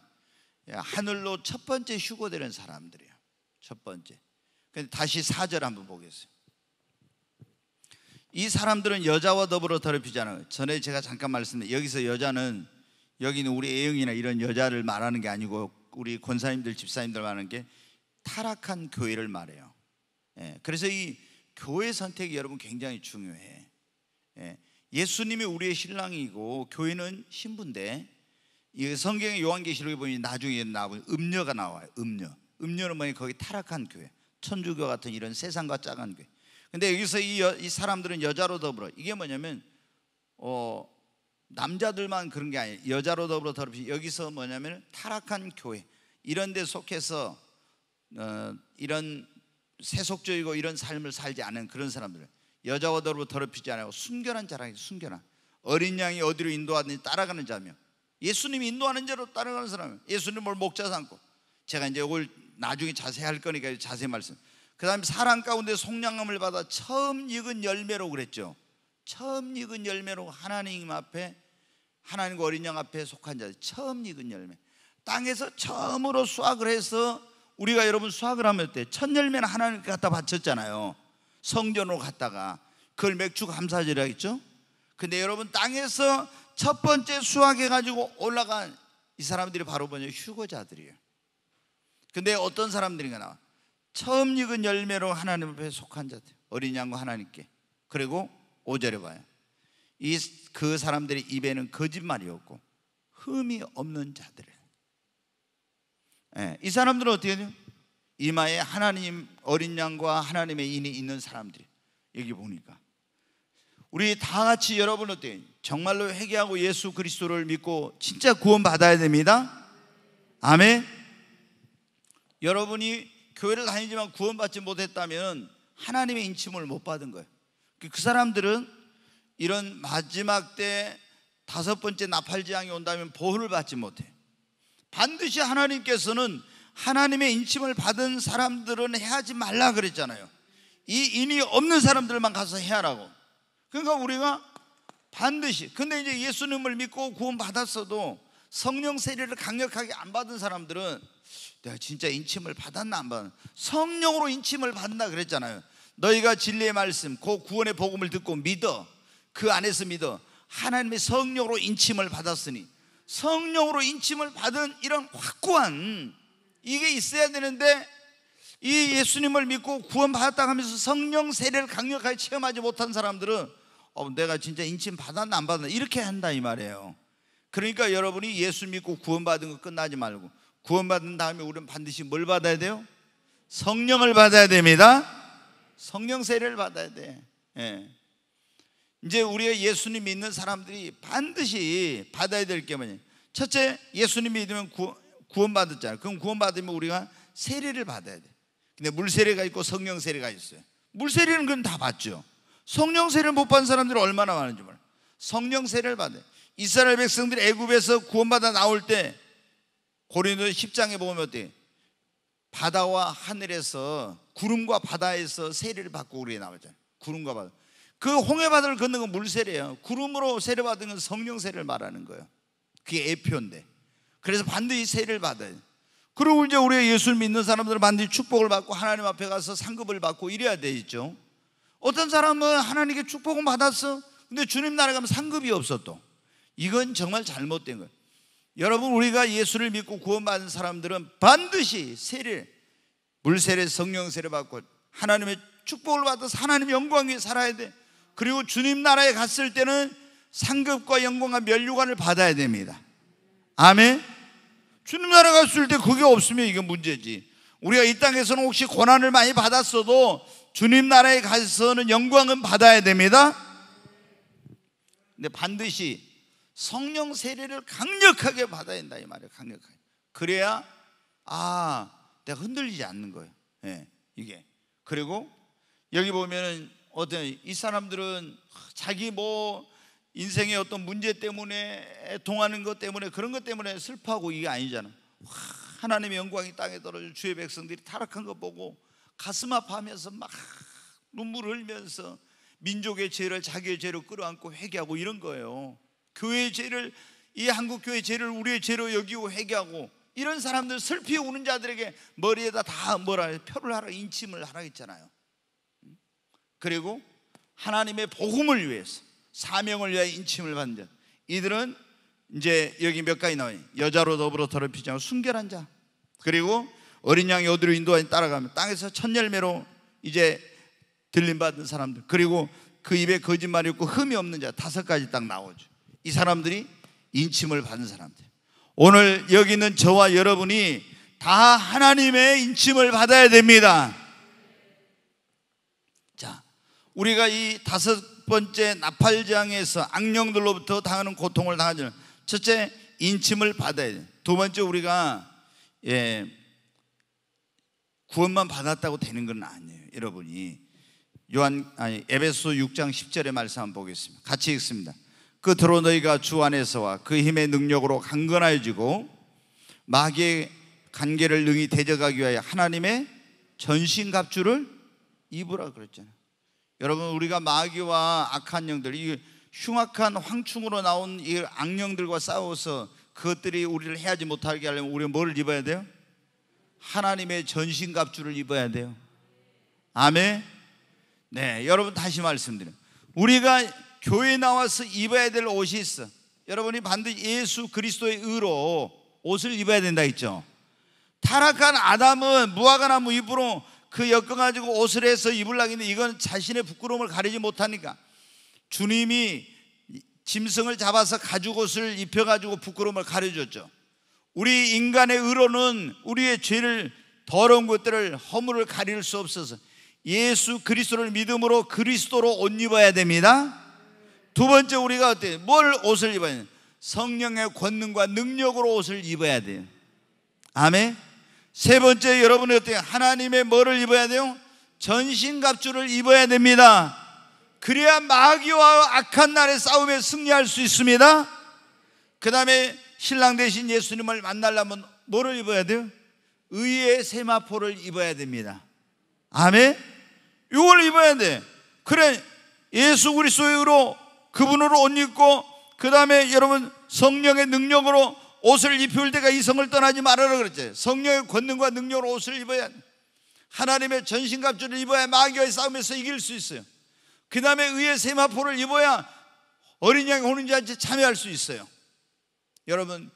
예, 하늘로 첫 번째 휴고되는 사람들이에요. 첫 번째. 근데 다시 사절 한번 보겠습니다. 이 사람들은 여자와 더불어 더럽히잖아요. 전에 제가 잠깐 말씀드린 여기서 여자는 여기는 우리 애영이나 이런 여자를 말하는 게 아니고 우리 권사님들 집사님들 말하는 게 타락한 교회를 말해요. 예, 그래서 이 교회 선택이 여러분 굉장히 중요해. 예, 예수님이 우리의 신랑이고 교회는 신부인데 이 성경의 요한계시록에 보면 나중에 나오면 음녀가 나와요. 음녀. 음녀는 뭐냐 거기 타락한 교회. 천주교 같은 이런 세상과 짜간 교회. 근데 여기서 이, 여, 이 사람들은 여자로 더불어 이게 뭐냐면 어 남자들만 그런 게 아니에요. 여자로 더불어 더럽이 여기서 뭐냐면 타락한 교회 이런 데 속해서 어, 이런 세속적이고 이런 삶을 살지 않은 그런 사람들 여자와 더불어 더럽히지 않고 순결한 자라니 순결한 어린 양이 어디로 인도하든지 따라가는 자며 예수님이 인도하는 자로 따라가는 사람 예수님을 목자 삼고 제가 이제 이걸 나중에 자세히 할 거니까 자세히 말씀 그 다음에 사랑 가운데 속량함을 받아 처음 익은 열매로 그랬죠 처음 익은 열매로 하나님 앞에 하나님과 어린 양 앞에 속한 자 처음 익은 열매 땅에서 처음으로 수확을 해서 우리가 여러분 수학을 하면 때 첫 열매는 하나님께 갖다 바쳤잖아요. 성전으로 갔다가 그걸 맥주 감사절이라 했죠. 근데 여러분 땅에서 첫 번째 수학해 가지고 올라간 이 사람들이 바로 뭐냐 휴거자들이에요. 근데 어떤 사람들이가 나와? 처음 익은 열매로 하나님 앞에 속한 자들, 어린 양과 하나님께. 그리고 오절에 봐요. 이 그 사람들의 입에는 거짓말이었고 흠이 없는 자들 예, 이 사람들은 어떻게 해요? 이마에 하나님 어린 양과 하나님의 인이 있는 사람들이 여기 보니까 우리 다 같이 여러분 어때요? 정말로 회개하고 예수 그리스도를 믿고 진짜 구원 받아야 됩니다. 아멘. 여러분이 교회를 다니지만 구원받지 못했다면 하나님의 인침을 못 받은 거예요. 그, 그 사람들은 이런 마지막 때 다섯 번째 나팔 지향이 온다면 보호를 받지 못해. 반드시 하나님께서는 하나님의 인침을 받은 사람들은 해하지 말라 그랬잖아요. 이 인이 없는 사람들만 가서 해하라고. 그러니까 우리가 반드시 근데 이제 예수님을 믿고 구원받았어도 성령 세례를 강력하게 안 받은 사람들은 내가 진짜 인침을 받았나 안 받았나 성령으로 인침을 받나 그랬잖아요 너희가 진리의 말씀 그 구원의 복음을 듣고 믿어 그 안에서 믿어 하나님의 성령으로 인침을 받았으니 성령으로 인침을 받은 이런 확고한 이게 있어야 되는데 이 예수님을 믿고 구원받았다 하면서 성령 세례를 강력하게 체험하지 못한 사람들은 어, 내가 진짜 인침 받았나 안 받았나 이렇게 한다 이 말이에요 그러니까 여러분이 예수 믿고 구원받은 거 끝나지 말고 구원받은 다음에 우리는 반드시 뭘 받아야 돼요? 성령을 받아야 됩니다 성령 세례를 받아야 돼 예. 이제 우리가 예수님 믿는 사람들이 반드시 받아야 될 게 뭐냐? 첫째, 예수님 믿으면 구원, 받았잖아요. 그럼 구원 받으면 우리가 세례를 받아야 돼. 근데 물 세례가 있고 성령 세례가 있어요. 물 세례는 그럼 다 받죠. 성령 세례를 못 받은 사람들이 얼마나 많은지 몰라. 성령 세례를 받아. 요 이스라엘 백성들이 애굽에서 구원받아 나올 때 고린도 10장에 보면 어때? 바다와 하늘에서 구름과 바다에서 세례를 받고 우리 에 나오잖아요. 구름과 바다. 그 홍해바다를 걷는 건 물세례예요. 구름으로 세례받은 건 성령 세례를 말하는 거예요. 그게 에표인데. 그래서 반드시 세례를 받아요. 그리고 이제 우리 가 예수 를 믿는 사람들은 반드시 축복을 받고 하나님 앞에 가서 상급을 받고 이래야 되겠죠. 어떤 사람은 하나님께 축복을 받았어. 근데 주님 나라 가면 상급이 없어 또. 이건 정말 잘못된 거예요. 여러분 우리가 예수를 믿고 구원받은 사람들은 반드시 세례, 물세례, 성령세례 받고 하나님의 축복을 받아서 하나님의 영광 위에 살아야 돼. 그리고 주님 나라에 갔을 때는 상급과 영광과 면류관을 받아야 됩니다. 아멘. 주님 나라 갔을 때 그게 없으면 이게 문제지. 우리가 이 땅에서는 혹시 고난을 많이 받았어도 주님 나라에 가서는 영광은 받아야 됩니다. 근데 반드시 성령 세례를 강력하게 받아야 된다 이 말이에요. 강력하게. 그래야 아 내가 흔들리지 않는 거예요. 예, 이게. 그리고 여기 보면 어떤 이 사람들은 자기 뭐 인생의 어떤 문제 때문에 동하는 것 때문에 그런 것 때문에 슬퍼하고 이게 아니잖아. 하나님의 영광이 땅에 떨어져 주의 백성들이 타락한 거 보고 가슴 아파하면서 막 눈물 흘면서 민족의 죄를 자기의 죄로 끌어안고 회개하고 이런 거예요. 교회의 죄를 이 한국 교회의 죄를 우리의 죄로 여기고 회개하고 이런 사람들 슬피 우는 자들에게 머리에다 다 뭐라 표를 하라 인침을 하라 했잖아요. 그리고 하나님의 복음을 위해서 사명을 위해 인침을 받는 이들은 이제 여기 몇 가지 나와요 여자로 더불어 더럽히지 않고 순결한 자 그리고 어린 양이 어디로 인도하니 따라가면 땅에서 첫 열매로 이제 들림받은 사람들 그리고 그 입에 거짓말이 없고 흠이 없는 자 다섯 가지 딱 나오죠 이 사람들이 인침을 받은 사람들 오늘 여기 있는 저와 여러분이 다 하나님의 인침을 받아야 됩니다 우리가 이 다섯 번째 나팔장에서 악령들로부터 당하는 고통을 당하죠 첫째 인침을 받아야 돼. 두 번째 우리가 예, 구원만 받았다고 되는 건 아니에요. 여러분이 요한 아니 에베소 6장 10절의 말씀 한번 보겠습니다. 같이 읽습니다. 끝으로 그 너희가 주 안에서와 그 힘의 능력으로 강건하여지고 마귀의 관계를 능히 대적하기 위하여 하나님의 전신 갑주를 입으라 그랬잖아요. 여러분 우리가 마귀와 악한 영들 이 흉악한 황충으로 나온 이 악령들과 싸워서 그것들이 우리를 해하지 못하게 하려면 우리가 뭘 입어야 돼요? 하나님의 전신갑주를 입어야 돼요. 아멘. 네, 여러분 다시 말씀드려요. 우리가 교회 에 나와서 입어야 될 옷이 있어. 여러분이 반드시 예수 그리스도의 의로 옷을 입어야 된다 했죠. 타락한 아담은 무화과나무 입으로 그 엮어가지고 옷을 해서 입을락인데 이건 자신의 부끄러움을 가리지 못하니까 주님이 짐승을 잡아서 가죽옷을 입혀가지고 부끄러움을 가려줬죠. 우리 인간의 의로는 우리의 죄를 더러운 것들을 허물을 가릴 수 없어서 예수 그리스도를 믿음으로 그리스도로 옷 입어야 됩니다. 두 번째 우리가 어때? 뭘 옷을 입어야 돼? 성령의 권능과 능력으로 옷을 입어야 돼요. 아멘. 세 번째 여러분이 어떻게 하나님의 뭐를 입어야 돼요? 전신갑주를 입어야 됩니다. 그래야 마귀와 악한 날의 싸움에 승리할 수 있습니다. 그 다음에 신랑 대신 예수님을 만나려면 뭐를 입어야 돼요? 의의 세마포를 입어야 됩니다. 아멘? 이걸 입어야 돼. 그래, 예수 그리스도로 그분으로 옷 입고, 그 다음에 여러분 성령의 능력으로 옷을 입을 때가 이성을 떠나지 말아라 그랬지. 성령의 권능과 능력으로 옷을 입어야 하나님의 전신갑주를 입어야 마귀와의 싸움에서 이길 수 있어요. 그 다음에 의의 세마포를 입어야 어린 양이 오는 잔치 참여할 수 있어요. 여러분,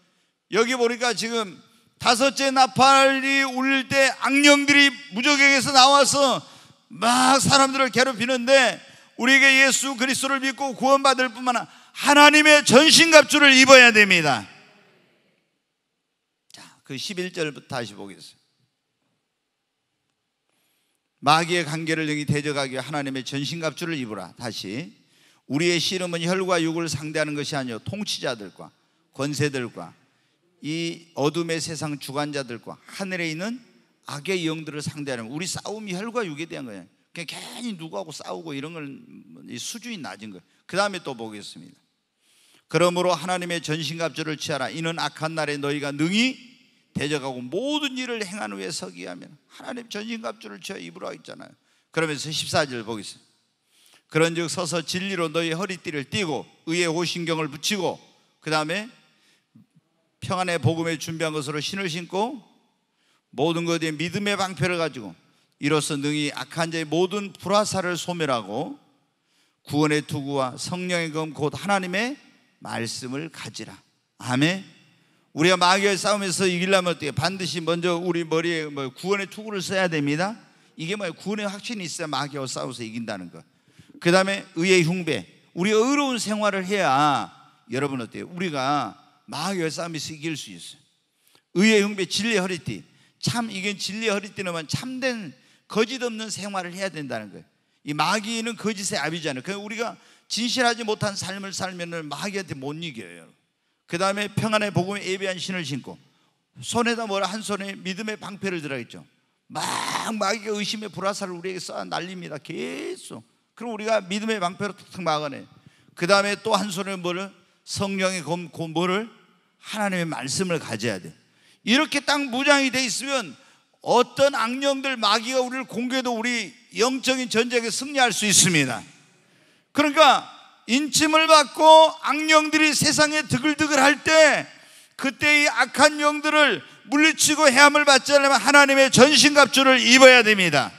여기 보니까 지금 다섯째 나팔이 울릴 때 악령들이 무적에게서 나와서 막 사람들을 괴롭히는데 우리에게 예수 그리스도를 믿고 구원받을 뿐만 아니라 하나님의 전신갑주를 입어야 됩니다. 그 11절부터 다시 보겠습니다. 마귀의 관계를 능히 대적하기 위해 하나님의 전신갑주를 입으라. 다시 우리의 씨름은 혈과 육을 상대하는 것이 아니요 통치자들과 권세들과 이 어둠의 세상 주관자들과 하늘에 있는 악의 영들을 상대하는 우리 싸움이 혈과 육에 대한 거예요. 그냥 괜히 누구하고 싸우고 이런 걸 수준이 낮은 거예요. 그 다음에 또 보겠습니다. 그러므로 하나님의 전신갑주를 취하라. 이는 악한 날에 너희가 능히 대적하고 모든 일을 행한 후에 서기 하면 하나님 전신갑주를 쳐 입으라 했잖아요 그러면서 14절 보겠습니다 그런 즉 서서 진리로 너희 허리띠를 띠고 의의 호신경을 붙이고 그 다음에 평안의 복음에 준비한 것으로 신을 신고 모든 것에 믿음의 방패를 가지고 이로써 능히 악한 자의 모든 불화사를 소멸하고 구원의 투구와 성령의 검 곧 하나님의 말씀을 가지라 아멘 우리가 마귀의 싸움에서 이기려면 어떻게 반드시 먼저 우리 머리에 뭐 구원의 투구를 써야 됩니다. 이게 뭐 구원의 확신이 있어야 마귀와 싸워서 이긴다는 것. 그 다음에 의의 흉배. 우리 의로운 생활을 해야 여러분 어때요? 우리가 마귀와 싸움에서 이길 수 있어요. 의의 흉배, 진리의 허리띠. 참, 이게 진리의 허리띠는 참된 거짓 없는 생활을 해야 된다는 거예요. 이 마귀는 거짓의 아비잖아요. 그러니 우리가 진실하지 못한 삶을 살면 마귀한테 못 이겨요. 그 다음에 평안의 복음에 예배한 신을 신고 손에다 뭐라 한 손에 믿음의 방패를 들어있죠. 막 마귀가 의심의 불화살을 우리에게 쏴 날립니다. 계속. 그럼 우리가 믿음의 방패로 툭툭 막아내. 그 다음에 또 한 손에 뭐를 성령의 검, 뭐를 하나님의 말씀을 가져야 돼. 이렇게 딱 무장이 돼 있으면 어떤 악령들 마귀가 우리를 공개도 우리 영적인 전쟁에 승리할 수 있습니다. 그러니까 인침을 받고 악령들이 세상에 드글드글할 때 그때 이 악한 영들을 물리치고 해함을 받지 않으면 하나님의 전신갑주를 입어야 됩니다.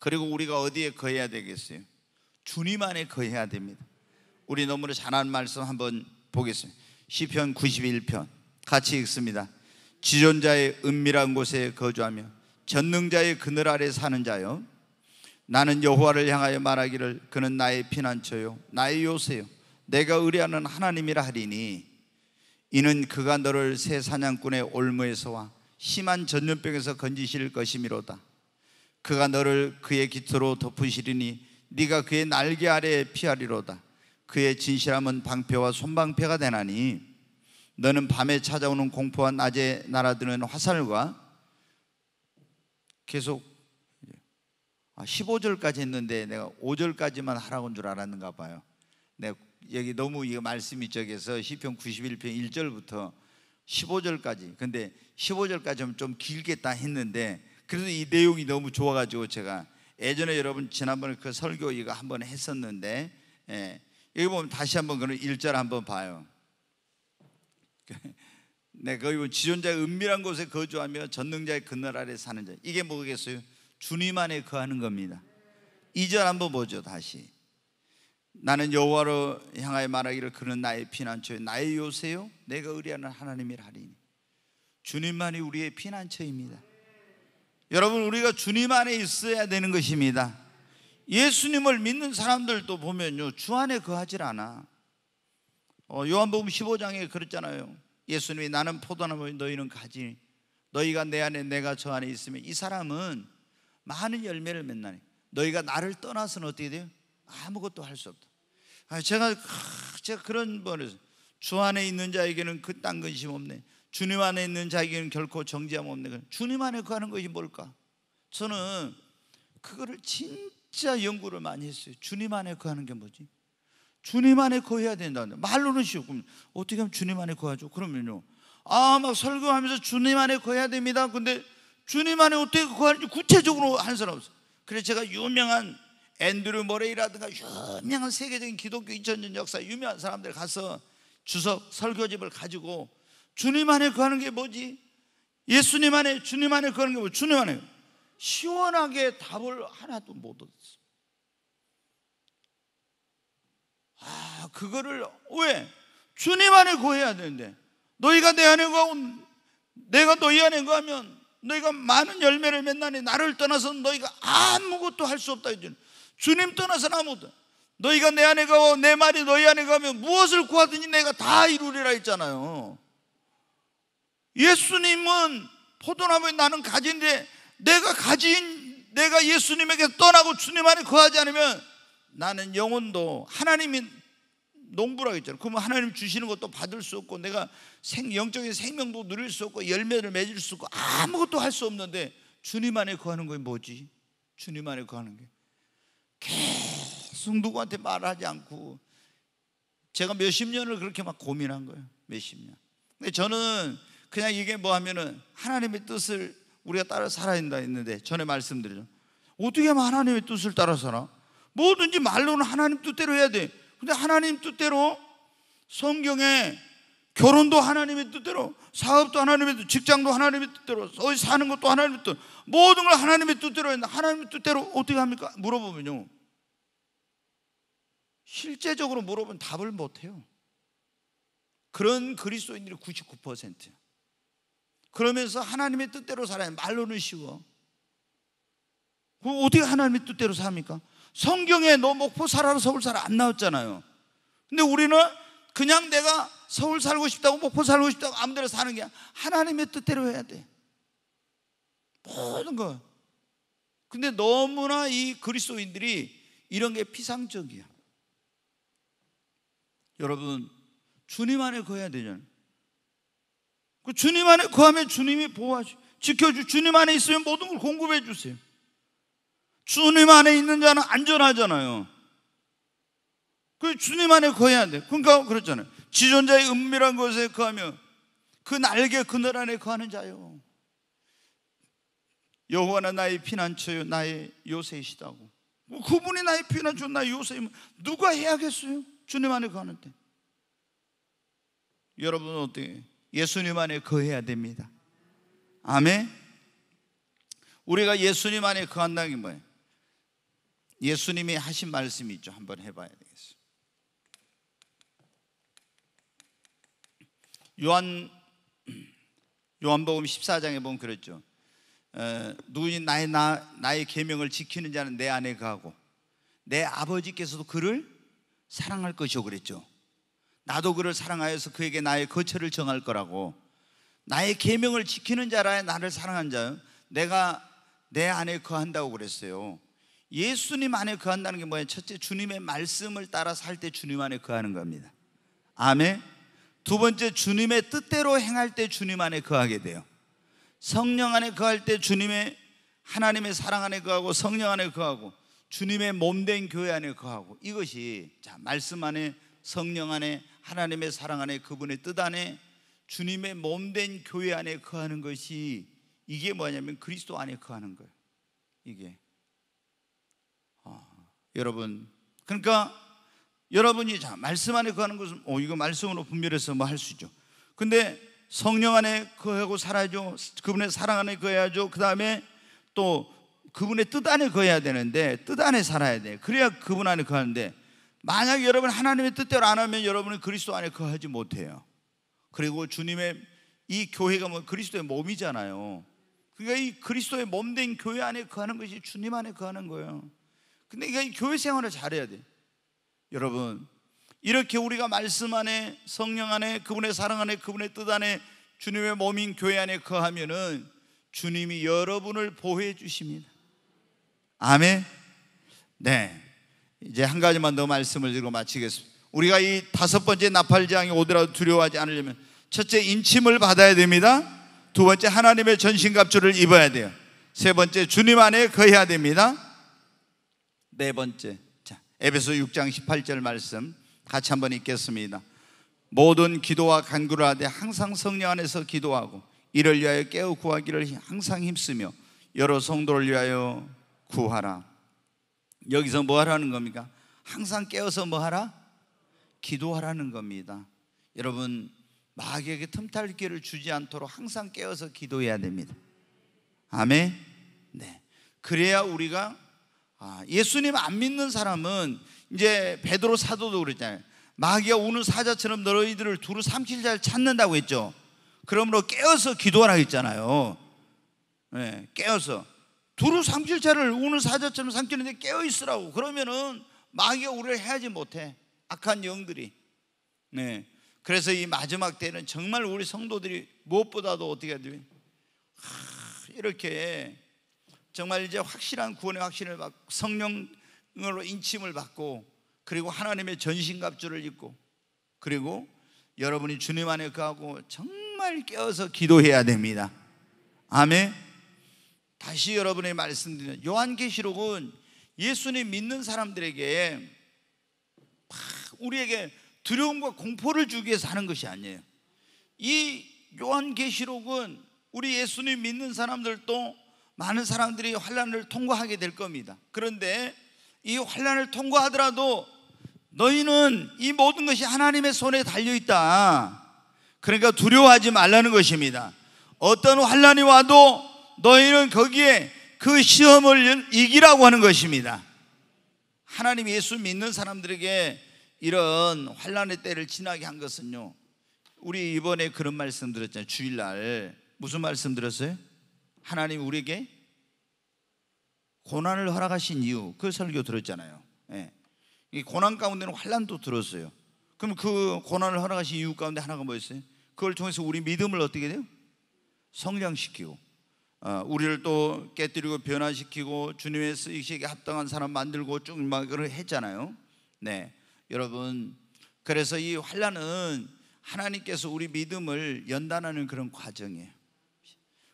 그리고 우리가 어디에 거해야 되겠어요? 주님 안에 거해야 됩니다. 우리 너무나 잘한 말씀 한번 보겠습니다. 시편 91편 같이 읽습니다. 지존자의 은밀한 곳에 거주하며 전능자의 그늘 아래 사는 자요 나는 여호와를 향하여 말하기를 그는 나의 피난처요 나의 요새요 내가 의뢰하는 하나님이라 하리니 이는 그가 너를 새 사냥꾼의 올무에서와 심한 전염병에서 건지실 것이미로다 그가 너를 그의 깃으로 덮으시리니 네가 그의 날개 아래에 피하리로다 그의 진실함은 방패와 손방패가 되나니 너는 밤에 찾아오는 공포와 낮에 날아드는 화살과 계속 15절까지 아, 했는데 내가 5절까지만 하라고 한 줄 알았는가 봐요. 네, 여기 너무 이 말씀이 저기서 시편 91편 1절부터 15절까지. 근데 15절까지 좀 길게 다 했는데 그래도 이 내용이 너무 좋아가지고 제가 예전에 여러분 지난번에 그 설교 이거 한번 했었는데 예, 여기 보면 다시 한번 그런 1절 한번 봐요. 네, 거기 지존자의 은밀한 곳에 거주하며 전능자의 그늘 아래 사는 자. 이게 뭐겠어요? 주님 안에 거하는 겁니다. 2절 한번 보죠 다시. 나는 여호와로 향하여 말하기를 그는 나의 피난처요 나의 요새요 내가 의뢰하는 하나님이라 리니 주님만이 우리의 피난처입니다. 여러분 우리가 주님 안에 있어야 되는 것입니다. 예수님을 믿는 사람들도 보면요 주 안에 거하질 않아. 어, 요한복음 15장에 그랬잖아요. 예수님이 나는 포도나무 너희는 가지 너희가 내 안에 내가 저 안에 있으면 이 사람은 많은 열매를 맺나니 너희가 나를 떠나서는 어떻게 돼요? 아무것도 할 수 없다. 아, 제가 제가 그런 번에주 안에 있는 자에게는 그딴 근심 없네. 주님 안에 있는 자에게는 결코 정지함 없네. 주님 안에 구하는 것이 뭘까? 저는 그거를 진짜 연구를 많이 했어요. 주님 안에 구하는 게 뭐지? 주님 안에 구해야 된다는데 말로는 쉬워. 그럼 어떻게 하면 주님 안에 구하죠? 그러면요. 아, 막 설교하면서 주님 안에 구해야 됩니다. 근데 주님 안에 어떻게 구하는지 그 구체적으로 하는 사람 없어요. 그래서 제가 유명한 앤드류 머레이라든가 유명한 세계적인 기독교 2000년 역사 유명한 사람들 가서 주석 설교집을 가지고 주님 안에 구하는 그 게 뭐지? 예수님 안에 주님 안에 구하는 그 게 뭐지? 주님 안에 시원하게 답을 하나도 못얻었어 아, 그거를 왜 주님 안에 구해야 되는데 너희가 내 안에 구하고 내가 너희 안에 구하면 너희가 많은 열매를 맺나니 나를 떠나서 너희가 아무것도 할 수 없다 이제는 주님 떠나서는 아무도 너희가 내 안에 가고 내 말이 너희 안에 가면 무엇을 구하든지 내가 다 이루리라 했잖아요 예수님은 포도나무에 나는 가지인데 내가 가진 내가 예수님에게 떠나고 주님 안에 거하지 않으면 나는 영혼도 하나님이 농부라고 했잖아요 그러면 하나님 주시는 것도 받을 수 없고 내가 생, 영적인 생명도 누릴 수 없고 열매를 맺을 수 없고 아무것도 할 수 없는데 주님 안에 거하는 건 뭐지? 주님 안에 거하는 게 계속 누구한테 말하지 않고 제가 몇십 년을 그렇게 막 고민한 거예요 몇십 년 근데 저는 그냥 이게 뭐 하면은 하나님의 뜻을 우리가 따라 살아야 된다 했는데 전에 말씀드렸죠 어떻게 하면 하나님의 뜻을 따라 살아? 뭐든지 말로는 하나님 뜻대로 해야 돼 근데 하나님 뜻대로 성경에 결혼도 하나님의 뜻대로, 사업도 하나님의 뜻, 직장도 하나님의 뜻대로, 어디 사는 것도 하나님의 뜻, 모든 걸 하나님의 뜻대로 했는데 하나님의 뜻대로 어떻게 합니까? 물어보면요. 실제적으로 물어보면 답을 못해요. 그런 그리스도인들이 99%. 그러면서 하나님의 뜻대로 살아야 말로는 쉬워. 그럼 어떻게 하나님의 뜻대로 삽니까? 성경에 너 목포 살아라 서울 살아 안 나왔잖아요. 근데 우리는 그냥 내가 서울 살고 싶다고 목포 살고 싶다고 아무데나 사는 게 하나님의 뜻대로 해야 돼. 모든 거. 근데 너무나 이 그리스도인들이 이런 게 피상적이야. 여러분 주님 안에 거해야 되잖아요. 그 주님 안에 거하면 주님이 보호하시, 지켜주. 주님 안에 있으면 모든 걸 공급해 주세요. 주님 안에 있는 자는 안전하잖아요. 그 주님 안에 거해야 돼. 그러니까 그렇잖아요. 지존자의 은밀한 곳에 거하며 그 날개 그늘 안에 거하는 자요 여호와나 나의 피난처요 나의 요새이시다고 뭐 그분이 나의 피난처 나의 요새이면 뭐 누가 해야겠어요? 주님 안에 거하는데 여러분은 어떻게 예수님 안에 거해야 됩니다 아멘 우리가 예수님 안에 거한다는 게 뭐예요? 예수님이 하신 말씀이 있죠 한번 해봐야 돼요 요한 요한복음 14장에 보면 그랬죠. 에, 어, 누구니 나의 나, 나의 계명을 지키는 자는 내 안에 가고 내 아버지께서도 그를 사랑할 것이요 그랬죠. 나도 그를 사랑하여서 그에게 나의 거처를 정할 거라고. 나의 계명을 지키는 자라야 나를 사랑한 자요. 내가 내 안에 거한다고 그랬어요. 예수님 안에 거한다는 게 뭐예요? 첫째 주님의 말씀을 따라 살 때 주님 안에 거하는 겁니다. 아멘. 두 번째 주님의 뜻대로 행할 때 주님 안에 거하게 돼요. 성령 안에 거할 때 주님의 하나님의 사랑 안에 거하고 성령 안에 거하고 주님의 몸된 교회 안에 거하고 이것이 자 말씀 안에 성령 안에 하나님의 사랑 안에 그분의 뜻 안에 주님의 몸된 교회 안에 거하는 것이 이게 뭐냐면 그리스도 안에 거하는 거예요. 이게 어, 여러분 그러니까 여러분이 자 말씀 안에 거하는 그 것은 오 이거 말씀으로 분별해서 뭐 할 수 있죠. 근데 성령 안에 거하고 그 살아야죠. 그분의 사랑 안에 거해야죠. 그, 그 다음에 또 그분의 뜻 안에 거해야 되는데 뜻 안에 살아야 돼. 그래야 그분 안에 거하는데 만약 여러분 하나님의 뜻대로 안 하면 여러분은 그리스도 안에 거하지 못해요. 그리고 주님의 이 교회가 뭐 그리스도의 몸이잖아요. 그러니까 이 그리스도의 몸 된 교회 안에 거하는 것이 주님 안에 거하는 거예요. 근데 그러이 그러니까 교회 생활을 잘해야 돼. 여러분 이렇게 우리가 말씀 안에 성령 안에 그분의 사랑 안에 그분의 뜻 안에 주님의 몸인 교회 안에 거하면은 주님이 여러분을 보호해 주십니다. 아멘. 네. 이제 한 가지만 더 말씀을 드리고 마치겠습니다. 우리가 이 다섯 번째 나팔장이 오더라도 두려워하지 않으려면 첫째 인침을 받아야 됩니다. 두 번째 하나님의 전신갑주를 입어야 돼요. 세 번째 주님 안에 거해야 됩니다. 네 번째 에베소 6장 18절 말씀 같이 한번 읽겠습니다. 모든 기도와 간구를 하되 항상 성령 안에서 기도하고 이를 위하여 깨어 구하기를 항상 힘쓰며 여러 성도를 위하여 구하라. 여기서 뭐 하라는 겁니까? 항상 깨어서 뭐 하라? 기도하라는 겁니다. 여러분 마귀에게 틈탈 기를 주지 않도록 항상 깨어서 기도해야 됩니다. 아멘. 네. 그래야 우리가 아, 예수님 안 믿는 사람은 이제 베드로 사도도 그랬잖아요. 마귀가 우는 사자처럼 너희들을 두루 삼킬 자를 찾는다고 했죠. 그러므로 깨어서 기도하라 했잖아요. 네, 깨어서 두루 삼킬 자를 우는 사자처럼 삼키는데 깨어 있으라고 그러면은 마귀가 우리를 해하지 못해 악한 영들이. 네. 그래서 이 마지막 때는 정말 우리 성도들이 무엇보다도 어떻게 해야 돼? 하, 이렇게 정말 이제 확실한 구원의 확신을 받고 성령으로 인침을 받고 그리고 하나님의 전신갑주를 입고 그리고 여러분이 주님 안에 가고 정말 깨어서 기도해야 됩니다. 아멘. 다시 여러분의 말씀드리는 요한계시록은 예수님 믿는 사람들에게 우리에게 두려움과 공포를 주기 위해서 하는 것이 아니에요. 이 요한계시록은 우리 예수님 믿는 사람들도 많은 사람들이 환란을 통과하게 될 겁니다. 그런데 이 환란을 통과하더라도 너희는 이 모든 것이 하나님의 손에 달려 있다. 그러니까 두려워하지 말라는 것입니다. 어떤 환란이 와도 너희는 거기에 그 시험을 이기라고 하는 것입니다. 하나님 예수 믿는 사람들에게 이런 환란의 때를 지나게 한 것은요. 우리 이번에 그런 말씀 드렸잖아요. 주일날 무슨 말씀 드렸어요? 하나님 우리에게 고난을 허락하신 이유 그 설교 들었잖아요. 예. 이 고난 가운데는 환란도 들었어요. 그럼 그 고난을 허락하신 이유 가운데 하나가 뭐였어요? 그걸 통해서 우리 믿음을 어떻게 돼요? 성장시키고 어, 우리를 또 깨뜨리고 변화시키고 주님의 쓰이시에 합당한 사람 만들고 쭉 막 그 했잖아요. 네, 여러분 그래서 이 환란은 하나님께서 우리 믿음을 연단하는 그런 과정이에요.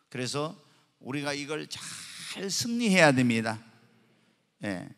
그래서 우리가 이걸 잘 승리해야 됩니다. 예.